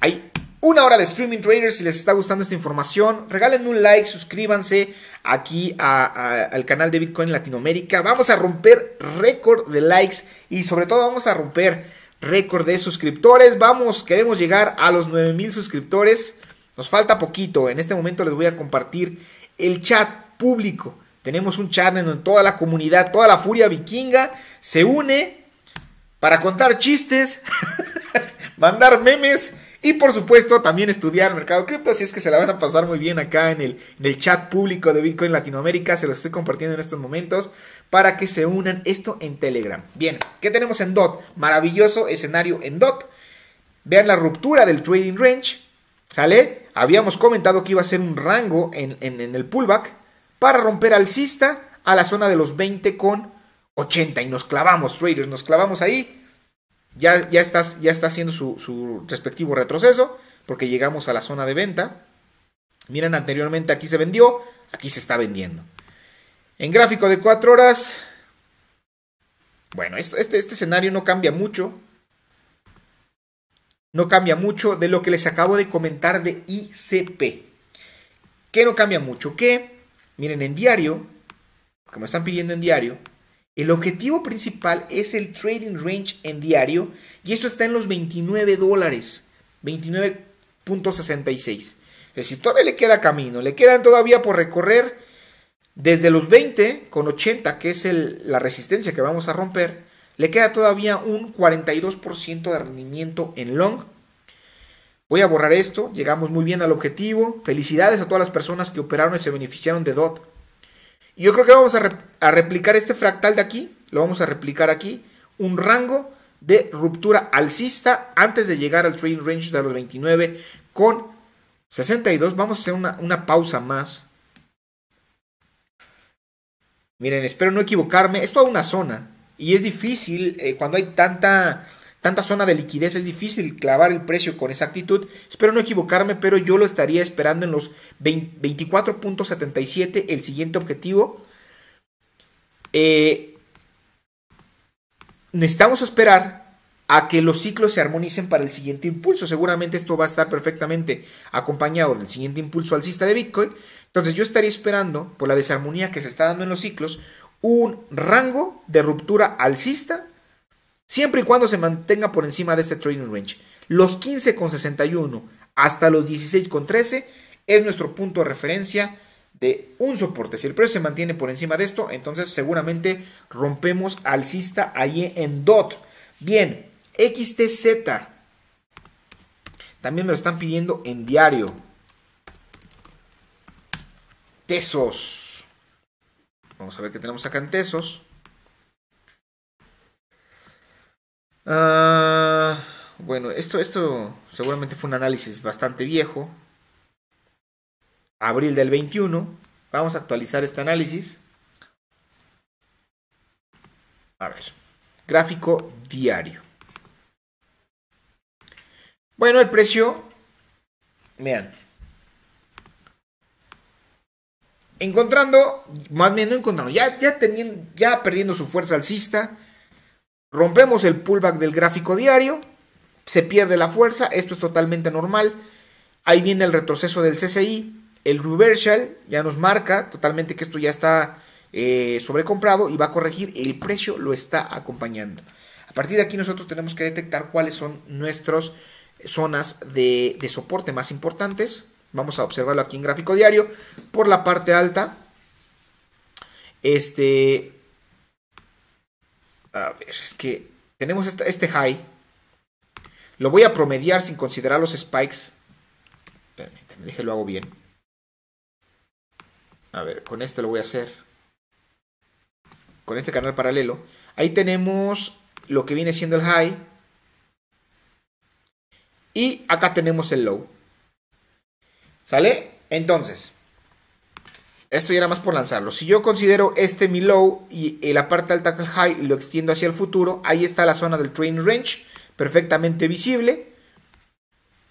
Hay una hora de streaming traders. Si les está gustando esta información, regalen un like, suscríbanse aquí al canal de Bitcoin Latinoamérica. Vamos a romper récord de likes y sobre todo vamos a romper récord de suscriptores. Vamos, queremos llegar a los 9000 suscriptores. Nos falta poquito. En este momento les voy a compartir el chat público tenemos un chat en donde toda la comunidad, toda la furia vikinga se une para contar chistes, mandar memes y por supuesto también estudiar mercado cripto. Así es que se la van a pasar muy bien acá en el, chat público de Bitcoin Latinoamérica. Se los estoy compartiendo en estos momentos para que se unan esto en Telegram. Bien, ¿qué tenemos en DOT? Maravilloso escenario en DOT. Vean la ruptura del trading range. ¿Sale? Habíamos comentado que iba a ser un rango en el pullback para romper alcista a la zona de los 20 con 80. Y nos clavamos, traders, nos clavamos ahí. Ya, ya, estás, ya está haciendo su, respectivo retroceso porque llegamos a la zona de venta. Miren, anteriormente aquí se vendió, aquí se está vendiendo. En gráfico de 4 horas, bueno, este, este, este, escenario no cambia mucho. No cambia mucho de lo que les acabo de comentar de ICP. ¿Qué no cambia mucho? Que Miren, en diario, como me están pidiendo en diario, el objetivo principal es el trading range en diario y esto está en los 29 dólares, 29.66. Es decir, todavía le queda camino, le quedan todavía por recorrer desde los 20 con 80, que es la resistencia que vamos a romper, le queda todavía un 42% de rendimiento en long Voy a borrar esto, llegamos muy bien al objetivo. Felicidades a todas las personas que operaron y se beneficiaron de DOT. yo creo que vamos a, replicar este fractal de aquí, lo vamos a replicar aquí, un rango de ruptura alcista antes de llegar al trading range de los 29 con 62. Vamos a hacer una, pausa más. Miren, espero no equivocarme. Es a una zona y es difícil eh, cuando hay tanta tanta zona de liquidez es difícil clavar el precio con exactitud. Espero no equivocarme, pero yo lo estaría esperando en los 24.77 el siguiente objetivo. Eh, necesitamos esperar a que los ciclos se armonicen para el siguiente impulso. Seguramente esto va a estar perfectamente acompañado del siguiente impulso alcista de Bitcoin. Entonces yo estaría esperando, por la desarmonía que se está dando en los ciclos, un rango de ruptura alcista siempre y cuando se mantenga por encima de este trading range. Los 15,61 hasta los 16,13 es nuestro punto de referencia de un soporte. Si el precio se mantiene por encima de esto, entonces seguramente rompemos alcista ahí en DOT. Bien, XTZ. También me lo están pidiendo en diario. Tesos. Vamos a ver qué tenemos acá en Tesos. Ah, bueno, esto, esto seguramente fue un análisis bastante viejo. Abril del 21. Vamos a actualizar este análisis. A ver, gráfico diario. Bueno, el precio, vean. Encontrando, más bien no encontrando, ya, ya, teniendo, ya perdiendo su fuerza alcista Rompemos el pullback del gráfico diario, se pierde la fuerza, esto es totalmente normal. Ahí viene el retroceso del CCI, el reversal ya nos marca totalmente que esto ya está eh, sobrecomprado y va a corregir, el precio lo está acompañando. A partir de aquí nosotros tenemos que detectar cuáles son nuestras zonas de soporte más importantes. Vamos a observarlo aquí en gráfico diario. Por la parte alta, este, a ver, es que tenemos este high. Lo voy a promediar sin considerar los spikes. Permítame, déjelo hago bien. A ver, con este lo voy a hacer. Con este canal paralelo. Ahí tenemos lo que viene siendo el high. Y acá tenemos el low. ¿Sale? Entonces, esto ya era más por lanzarlo. Si yo considero este mi low y, la parte alta el high y lo extiendo hacia el futuro, ahí está la zona del trading range, perfectamente visible.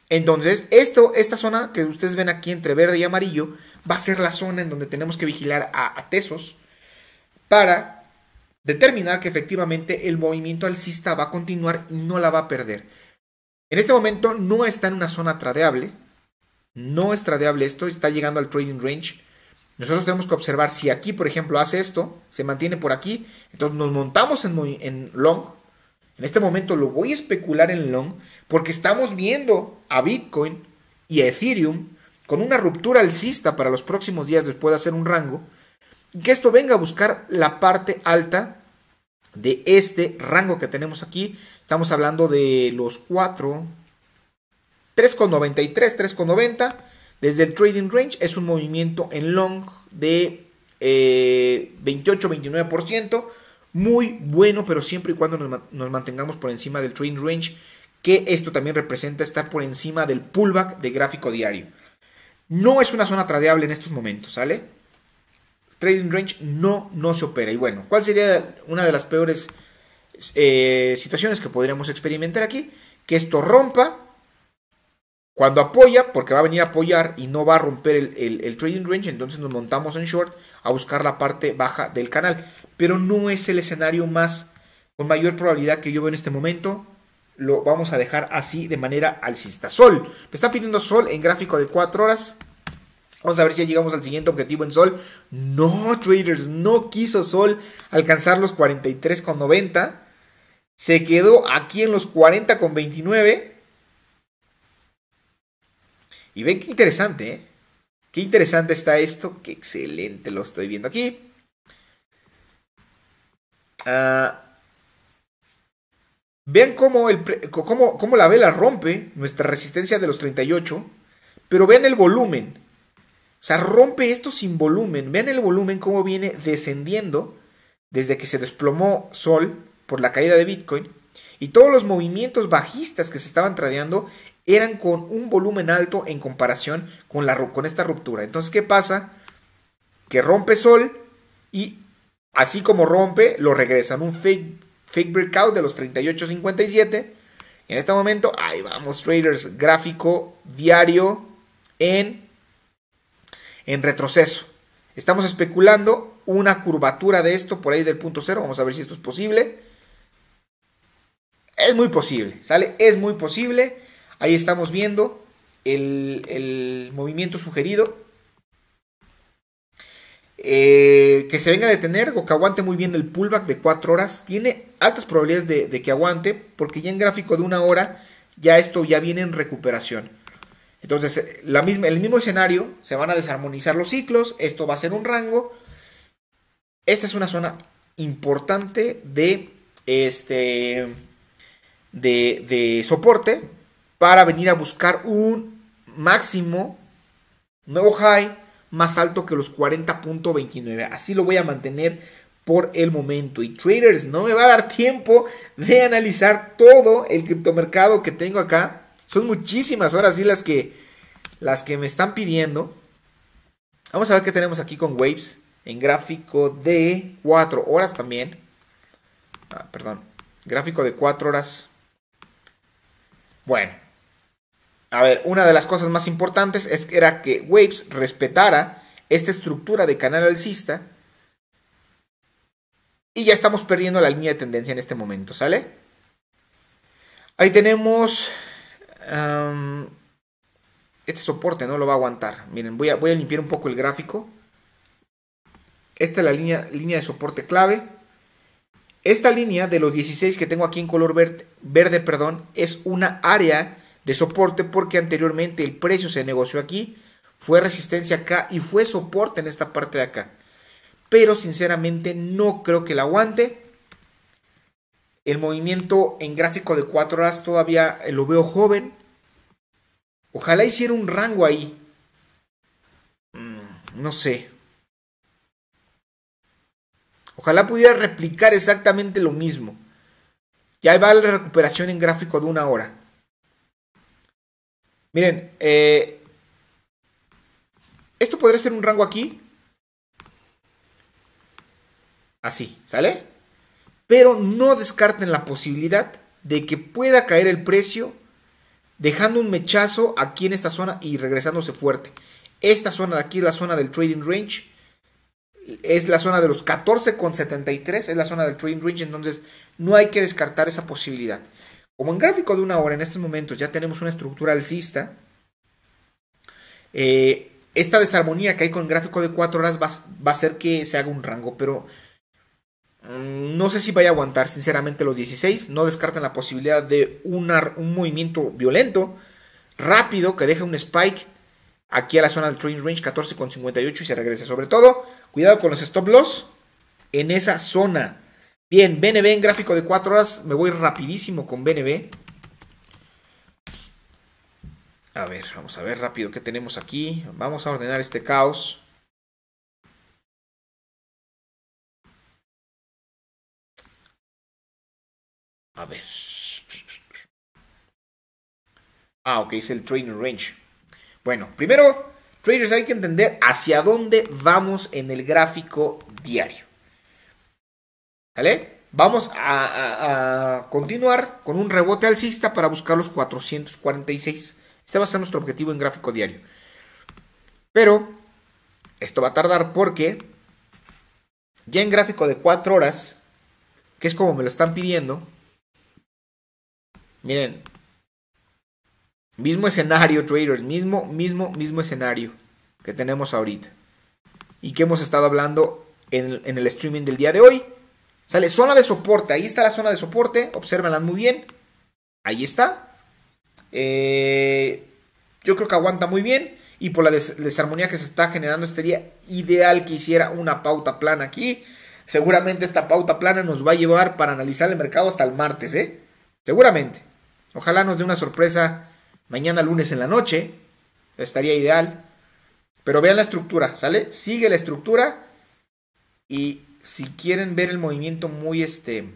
Entonces, esto, esta zona que ustedes ven aquí entre verde y amarillo, va a ser la zona en donde tenemos que vigilar a, a Tesos para determinar que efectivamente el movimiento alcista va a continuar y no la va a perder. En este momento no está en una zona tradeable, no es tradeable esto, está llegando al trading range nosotros tenemos que observar si aquí, por ejemplo, hace esto, se mantiene por aquí, entonces nos montamos en, long. En este momento lo voy a especular en long porque estamos viendo a Bitcoin y a Ethereum con una ruptura alcista para los próximos días después de hacer un rango, que esto venga a buscar la parte alta de este rango que tenemos aquí. Estamos hablando de los 4, 3,93, 3,90 desde el trading range es un movimiento en long de 28-29%. Eh, Muy bueno, pero siempre y cuando nos, mantengamos por encima del trading range, que esto también representa estar por encima del pullback de gráfico diario. No es una zona tradeable en estos momentos, ¿sale? Trading range no, no se opera. Y bueno, ¿cuál sería una de las peores eh, situaciones que podríamos experimentar aquí? Que esto rompa cuando apoya, porque va a venir a apoyar y no va a romper el, trading range, entonces nos montamos en short a buscar la parte baja del canal. Pero no es el escenario más con mayor probabilidad que yo veo en este momento. Lo vamos a dejar así de manera alcista. Sol, me está pidiendo sol en gráfico de 4 horas. Vamos a ver si ya llegamos al siguiente objetivo en sol. No, traders, no quiso sol alcanzar los 43,90. Se quedó aquí en los 40,29 y ven qué interesante, ¿eh? Qué interesante está esto. Qué excelente lo estoy viendo aquí. Ah, vean cómo, el, cómo la vela rompe nuestra resistencia de los 38. Pero vean el volumen. O sea, rompe esto sin volumen. Vean el volumen cómo viene descendiendo desde que se desplomó Sol por la caída de Bitcoin. Y todos los movimientos bajistas que se estaban tradeando eran con un volumen alto en comparación con, la, con esta ruptura. Entonces, ¿qué pasa? Que rompe Sol y así como rompe, lo regresan. Un fake, fake breakout de los 38.57. En este momento, ahí vamos, traders, gráfico diario en, en retroceso. Estamos especulando una curvatura de esto por ahí del punto cero. Vamos a ver si esto es posible. Es muy posible, ¿sale? Es muy posible. Ahí estamos viendo el, movimiento sugerido. Eh, que se venga a detener o que aguante muy bien el pullback de 4 horas. Tiene altas probabilidades de, que aguante porque ya en gráfico de una hora ya esto ya viene en recuperación. Entonces, la misma, el mismo escenario, se van a desarmonizar los ciclos, esto va a ser un rango. Esta es una zona importante de, este, de soporte para venir a buscar un máximo, nuevo high, más alto que los 40.29. Así lo voy a mantener por el momento. Y traders, no me va a dar tiempo de analizar todo el criptomercado que tengo acá. Son muchísimas horas y las que, las que me están pidiendo. Vamos a ver qué tenemos aquí con Waves en gráfico de 4 horas también. Ah, perdón, gráfico de 4 horas. Bueno, a ver, una de las cosas más importantes es, era que Waves respetara esta estructura de canal alcista. Y ya estamos perdiendo la línea de tendencia en este momento, ¿sale? Ahí tenemos... este soporte no lo va a aguantar. Miren, voy a, limpiar un poco el gráfico. Esta es la línea, de soporte clave. Esta línea de los 16 que tengo aquí en color verde, verde perdón, es una área de soporte porque anteriormente el precio se negoció aquí, fue resistencia acá y fue soporte en esta parte de acá. Pero sinceramente no creo que la aguante. El movimiento en gráfico de 4 horas todavía eh, lo veo joven. Ojalá hiciera un rango ahí. Mm, no sé. Ojalá pudiera replicar exactamente lo mismo. Ya va la recuperación en gráfico de una hora. Miren, eh, esto podría ser un rango aquí. Así, ¿sale? Pero no descarten la posibilidad de que pueda caer el precio dejando un mechazo aquí en esta zona y regresándose fuerte. Esta zona de aquí es la zona del trading range. Es la zona de los 14,73. Es la zona del trading range. Entonces no hay que descartar esa posibilidad como en gráfico de una hora, en estos momentos ya tenemos una estructura alcista, eh, esta desarmonía que hay con el gráfico de 4 horas va, a hacer que se haga un rango, pero mm, no sé si vaya a aguantar, sinceramente, los 16. No descartan la posibilidad de un movimiento violento, rápido, que deje un spike aquí a la zona del Train range 14,58 y se regrese. Sobre todo, cuidado con los stop loss en esa zona. Bien, BNB en gráfico de 4 horas. Me voy rapidísimo con BNB. A ver, vamos a ver rápido qué tenemos aquí. Vamos a ordenar este caos. A ver. Ah, ok, es el Trainer range. Bueno, primero, traders, hay que entender hacia dónde vamos en el gráfico diario. ¿Vale? Vamos a, continuar con un rebote alcista para buscar los 446. Este va a ser nuestro objetivo en gráfico diario. Pero esto va a tardar porque ya en gráfico de 4 horas, que es como me lo están pidiendo, miren, mismo escenario, traders, mismo, mismo, mismo escenario que tenemos ahorita y que hemos estado hablando en el streaming del día de hoy. Sale zona de soporte. Ahí está la zona de soporte. Obsérvenla muy bien. Ahí está. Eh, yo creo que aguanta muy bien. Y por la desarmonía que se está generando, estaría ideal que hiciera una pauta plana aquí. Seguramente esta pauta plana nos va a llevar para analizar el mercado hasta el martes, ¿eh? Seguramente. Ojalá nos dé una sorpresa mañana lunes en la noche. Estaría ideal. Pero vean la estructura, ¿sale? Sigue la estructura y si quieren ver el movimiento muy este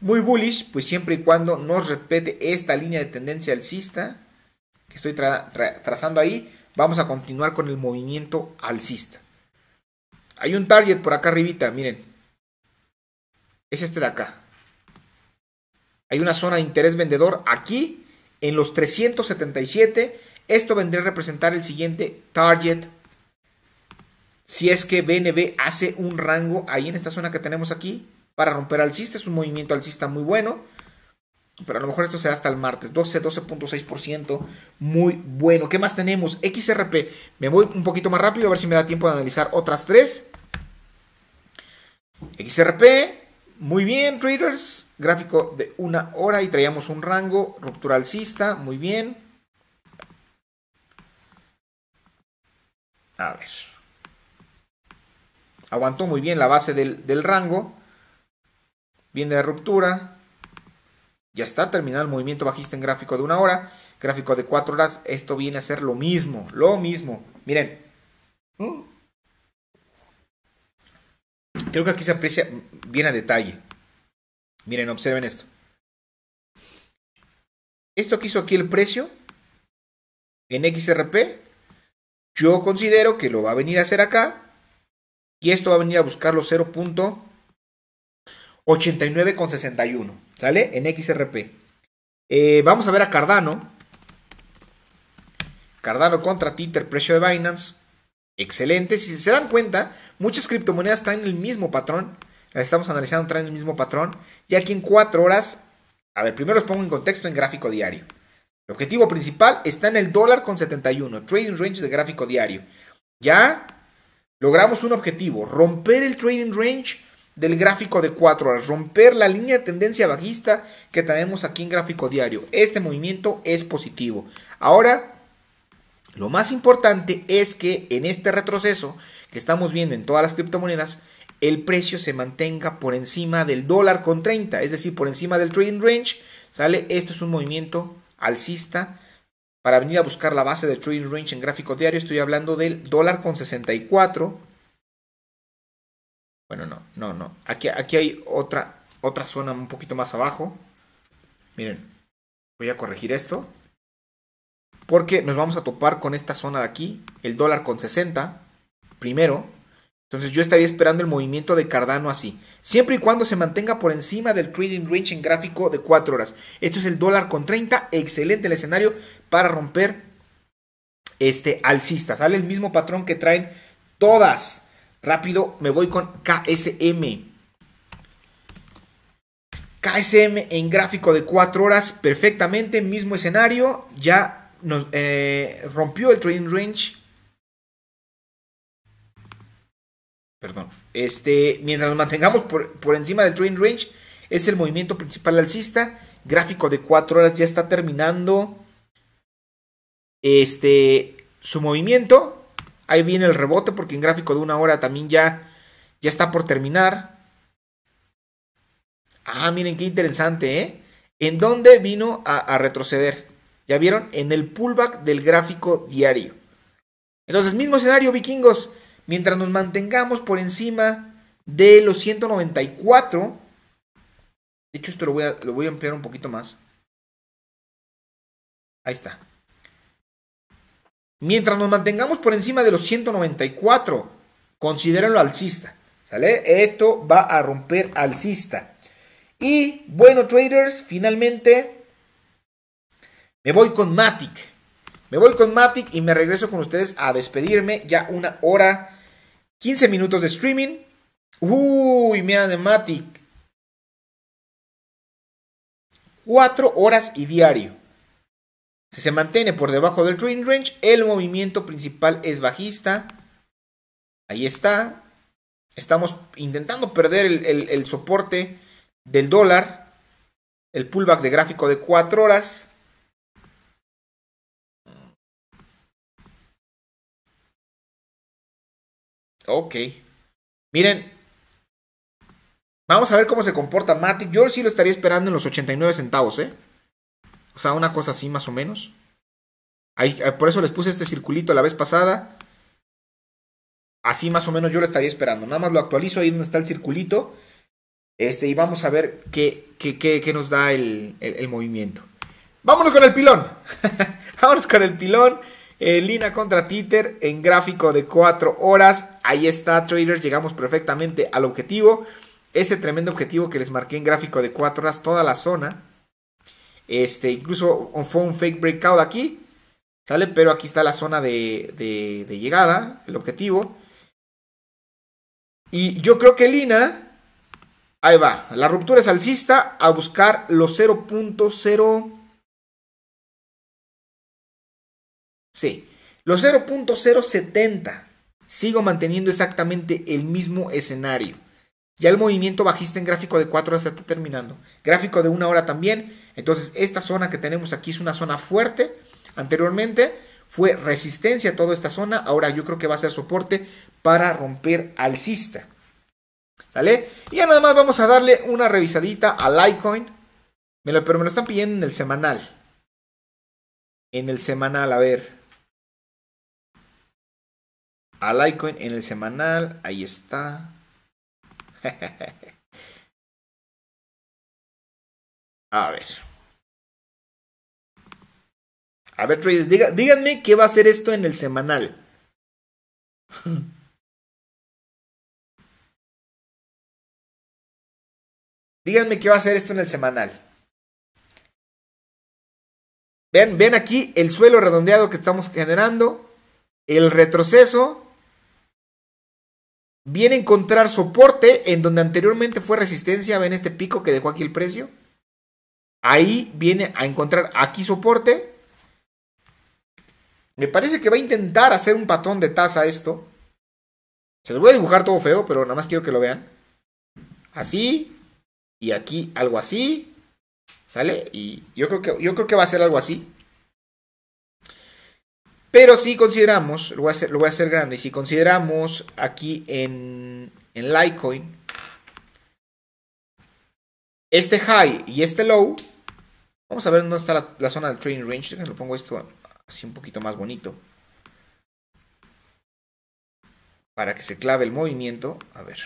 muy bullish, pues siempre y cuando nos respete esta línea de tendencia alcista que estoy trazando ahí, vamos a continuar con el movimiento alcista. Hay un target por acá arribita, miren. Es este de acá. Hay una zona de interés vendedor aquí en los 377. Esto vendría a representar el siguiente target si es que BNB hace un rango ahí en esta zona que tenemos aquí para romper alcista. Es un movimiento alcista muy bueno. Pero a lo mejor esto se hasta el martes. 12, 12.6%. Muy bueno. ¿Qué más tenemos? XRP. Me voy un poquito más rápido a ver si me da tiempo de analizar otras tres. XRP. Muy bien, traders. Gráfico de una hora y traíamos un rango. Ruptura alcista. Muy bien. A ver. Aguantó muy bien la base del, del rango. Viene de ruptura. Ya está terminado el movimiento bajista en gráfico de una hora. Gráfico de cuatro horas. Esto viene a ser lo mismo. Lo mismo. Miren. Mm. Creo que aquí se aprecia bien a detalle. Miren, observen esto. Esto que hizo aquí el precio en XRP, yo considero que lo va a venir a hacer acá y esto va a venir a buscar los 0.89,61. ¿Sale? En XRP. Eh, vamos a ver a Cardano. Cardano contra Tether, precio de Binance. Excelente. Si se dan cuenta, muchas criptomonedas traen el mismo patrón. Las estamos analizando, traen el mismo patrón. Y aquí en 4 horas. A ver, primero los pongo en contexto en gráfico diario. El objetivo principal está en el dólar con 71. Trading range de gráfico diario. Ya Logramos un objetivo, romper el trading range del gráfico de 4 horas, romper la línea de tendencia bajista que tenemos aquí en gráfico diario. Este movimiento es positivo. Ahora, lo más importante es que en este retroceso que estamos viendo en todas las criptomonedas, el precio se mantenga por encima del dólar con 30, es decir, por encima del trading range, ¿sale? Esto es un movimiento alcista para venir a buscar la base de Trade range en gráfico diario, estoy hablando del dólar con 64. Bueno, no, no, no. Aquí, aquí hay otra, otra zona un poquito más abajo. Miren, voy a corregir esto. Porque nos vamos a topar con esta zona de aquí, el dólar con 60, primero. Entonces yo estaría esperando el movimiento de Cardano así, siempre y cuando se mantenga por encima del trading range en gráfico de 4 horas. Esto es el dólar con 30, excelente el escenario para romper este alcista. Sale el mismo patrón que traen todas. Rápido, me voy con KSM. KSM en gráfico de 4 horas, perfectamente, mismo escenario, ya nos eh, rompió el trading range Perdón. Este, mientras nos mantengamos por, por encima del trend range, es el movimiento principal alcista. Gráfico de 4 horas ya está terminando. Este, su movimiento. Ahí viene el rebote porque en gráfico de una hora también ya, ya está por terminar. Ah, miren qué interesante, ¿eh? ¿En dónde vino a retroceder? ¿Ya vieron? En el pullback del gráfico diario. Entonces, mismo escenario, vikingos mientras nos mantengamos por encima de los 194. De hecho, esto lo voy a, lo voy a ampliar un poquito más. Ahí está. Mientras nos mantengamos por encima de los 194, considérenlo alcista. ¿Sale? Esto va a romper alcista. Y bueno, traders, finalmente me voy con Matic. Me voy con Matic y me regreso con ustedes a despedirme ya una hora 15 minutos de streaming. Uy, mira de Matic. 4 horas y diario. Si se mantiene por debajo del Dream range, el movimiento principal es bajista. Ahí está. Estamos intentando perder el, el soporte del dólar. El pullback de gráfico de 4 horas. Ok. Miren, vamos a ver cómo se comporta Matic. Yo sí lo estaría esperando en los 89 centavos, ¿eh? O sea, una cosa así más o menos. Ahí, eh, por eso les puse este circulito la vez pasada. Así más o menos yo lo estaría esperando. Nada más lo actualizo ahí donde está el circulito. Este, y vamos a ver qué, qué, qué, nos da el, el movimiento. Vámonos con el pilón. Vámonos con el pilón. Eh, Lina contra Títer en gráfico de 4 horas. Ahí está, traders. Llegamos perfectamente al objetivo. Ese tremendo objetivo que les marqué en gráfico de 4 horas, toda la zona. Este, incluso fue un fake breakout aquí. ¿Sale? Pero aquí está la zona de, de llegada, el objetivo. Y yo creo que Lina. Ahí va. La ruptura es alcista a buscar los 0.0. Sí, los 0.070. Sigo manteniendo exactamente el mismo escenario. Ya el movimiento bajista en gráfico de 4 horas está terminando. Gráfico de 1 hora también. Entonces, esta zona que tenemos aquí es una zona fuerte. Anteriormente fue resistencia a toda esta zona. Ahora yo creo que va a ser soporte para romper alcista. ¿Sale? Y ya nada más vamos a darle una revisadita al Litecoin. Me lo, pero me lo están pidiendo en el semanal. En el semanal, a ver. Al Litecoin en el semanal. Ahí está. a ver. A ver, traders, díganme qué va a hacer esto en el semanal. díganme qué va a hacer esto en el semanal. Ven, ven aquí el suelo redondeado que estamos generando, el retroceso Viene a encontrar soporte en donde anteriormente fue resistencia. ¿Ven este pico que dejó aquí el precio? Ahí viene a encontrar aquí soporte. Me parece que va a intentar hacer un patrón de tasa esto. Se lo voy a dibujar todo feo, pero nada más quiero que lo vean. Así. Y aquí algo así. ¿Sale? Y yo creo que, yo creo que va a ser algo así. Pero si consideramos, lo voy a hacer, grande, si consideramos aquí en, en Litecoin, este high y este low, vamos a ver dónde está la, zona del trading range, lo pongo esto así un poquito más bonito. Para que se clave el movimiento, a ver.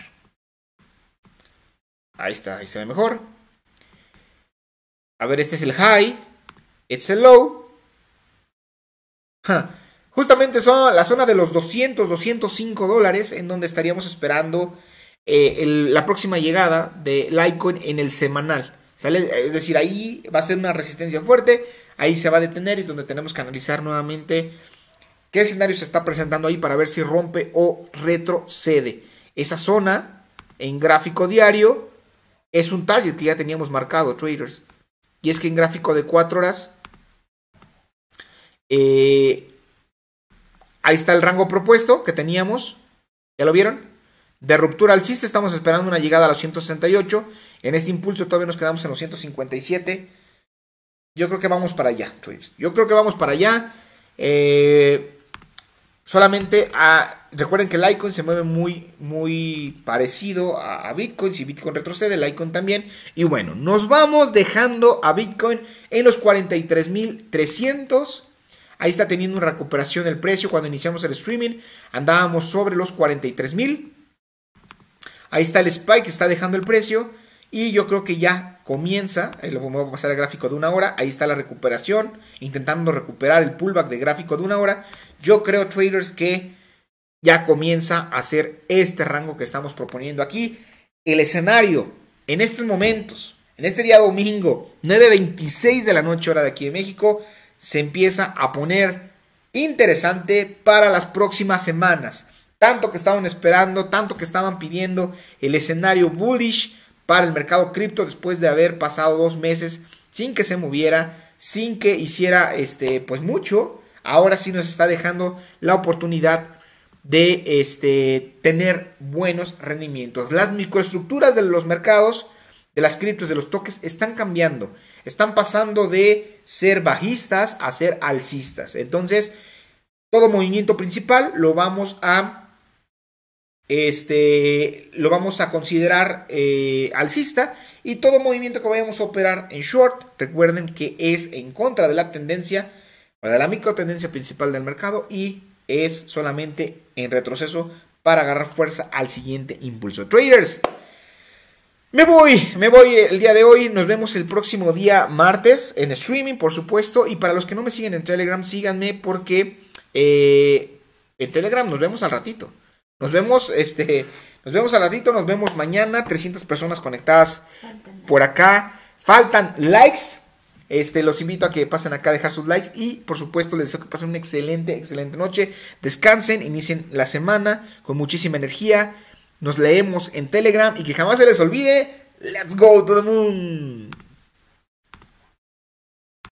Ahí está, ahí se ve mejor. A ver, este es el high, este es el low Justamente son la zona de los 200, 205 dólares en donde estaríamos esperando eh, la próxima llegada de Litecoin en el semanal. Es decir, ahí va a ser una resistencia fuerte, ahí se va a detener y es donde tenemos que analizar nuevamente qué escenario se está presentando ahí para ver si rompe o retrocede. Esa zona en gráfico diario es un target que ya teníamos marcado, traders. Y es que en gráfico de 4 horas eh, ahí está el rango propuesto que teníamos. ¿Ya lo vieron? De ruptura al alcista estamos esperando una llegada a los 168. En este impulso todavía nos quedamos en los 157. Yo creo que vamos para allá, Yo creo que vamos para allá. Eh, solamente a, ah, recuerden que el Litecoin se mueve muy, muy parecido a, Bitcoin. Si Bitcoin retrocede, Litecoin también. Y bueno, nos vamos dejando a Bitcoin en los 43.300. Ahí está teniendo una recuperación del precio. Cuando iniciamos el streaming andábamos sobre los 43 mil. Ahí está el spike que está dejando el precio. Y yo creo que ya comienza, ahí eh, lo voy a pasar al gráfico de una hora, ahí está la recuperación, intentando recuperar el pullback de gráfico de una hora. Yo creo, traders, que ya comienza a hacer este rango que estamos proponiendo aquí. El escenario en estos momentos, en este día domingo, 9.26 de la noche hora de aquí de México, se empieza a poner interesante para las próximas semanas. Tanto que estaban esperando, tanto que estaban pidiendo el escenario bullish para el mercado cripto después de haber pasado dos meses sin que se moviera, sin que hiciera este, pues mucho. Ahora sí nos está dejando la oportunidad de este, tener buenos rendimientos. Las microestructuras de los mercados, de las criptos, de los toques, están cambiando. Están pasando de ser bajistas a ser alcistas. Entonces, todo movimiento principal lo vamos a este lo vamos a considerar eh, alcista y todo movimiento que vayamos a operar en short recuerden que es en contra de la tendencia o de la micro tendencia principal del mercado y es solamente en retroceso para agarrar fuerza al siguiente impulso traders me voy, me voy el día de hoy. Nos vemos el próximo día martes en streaming, por supuesto. Y para los que no me siguen en Telegram, síganme porque eh, en Telegram nos vemos al ratito. Nos vemos, este, nos vemos al ratito, nos vemos mañana. 300 personas conectadas por acá. Faltan likes. Este, los invito a que pasen acá a dejar sus likes y por supuesto les deseo que pasen una excelente, excelente noche. Descansen, inicien la semana con muchísima energía. Nos leemos en Telegram y que jamás se les olvide. Let's go to the moon.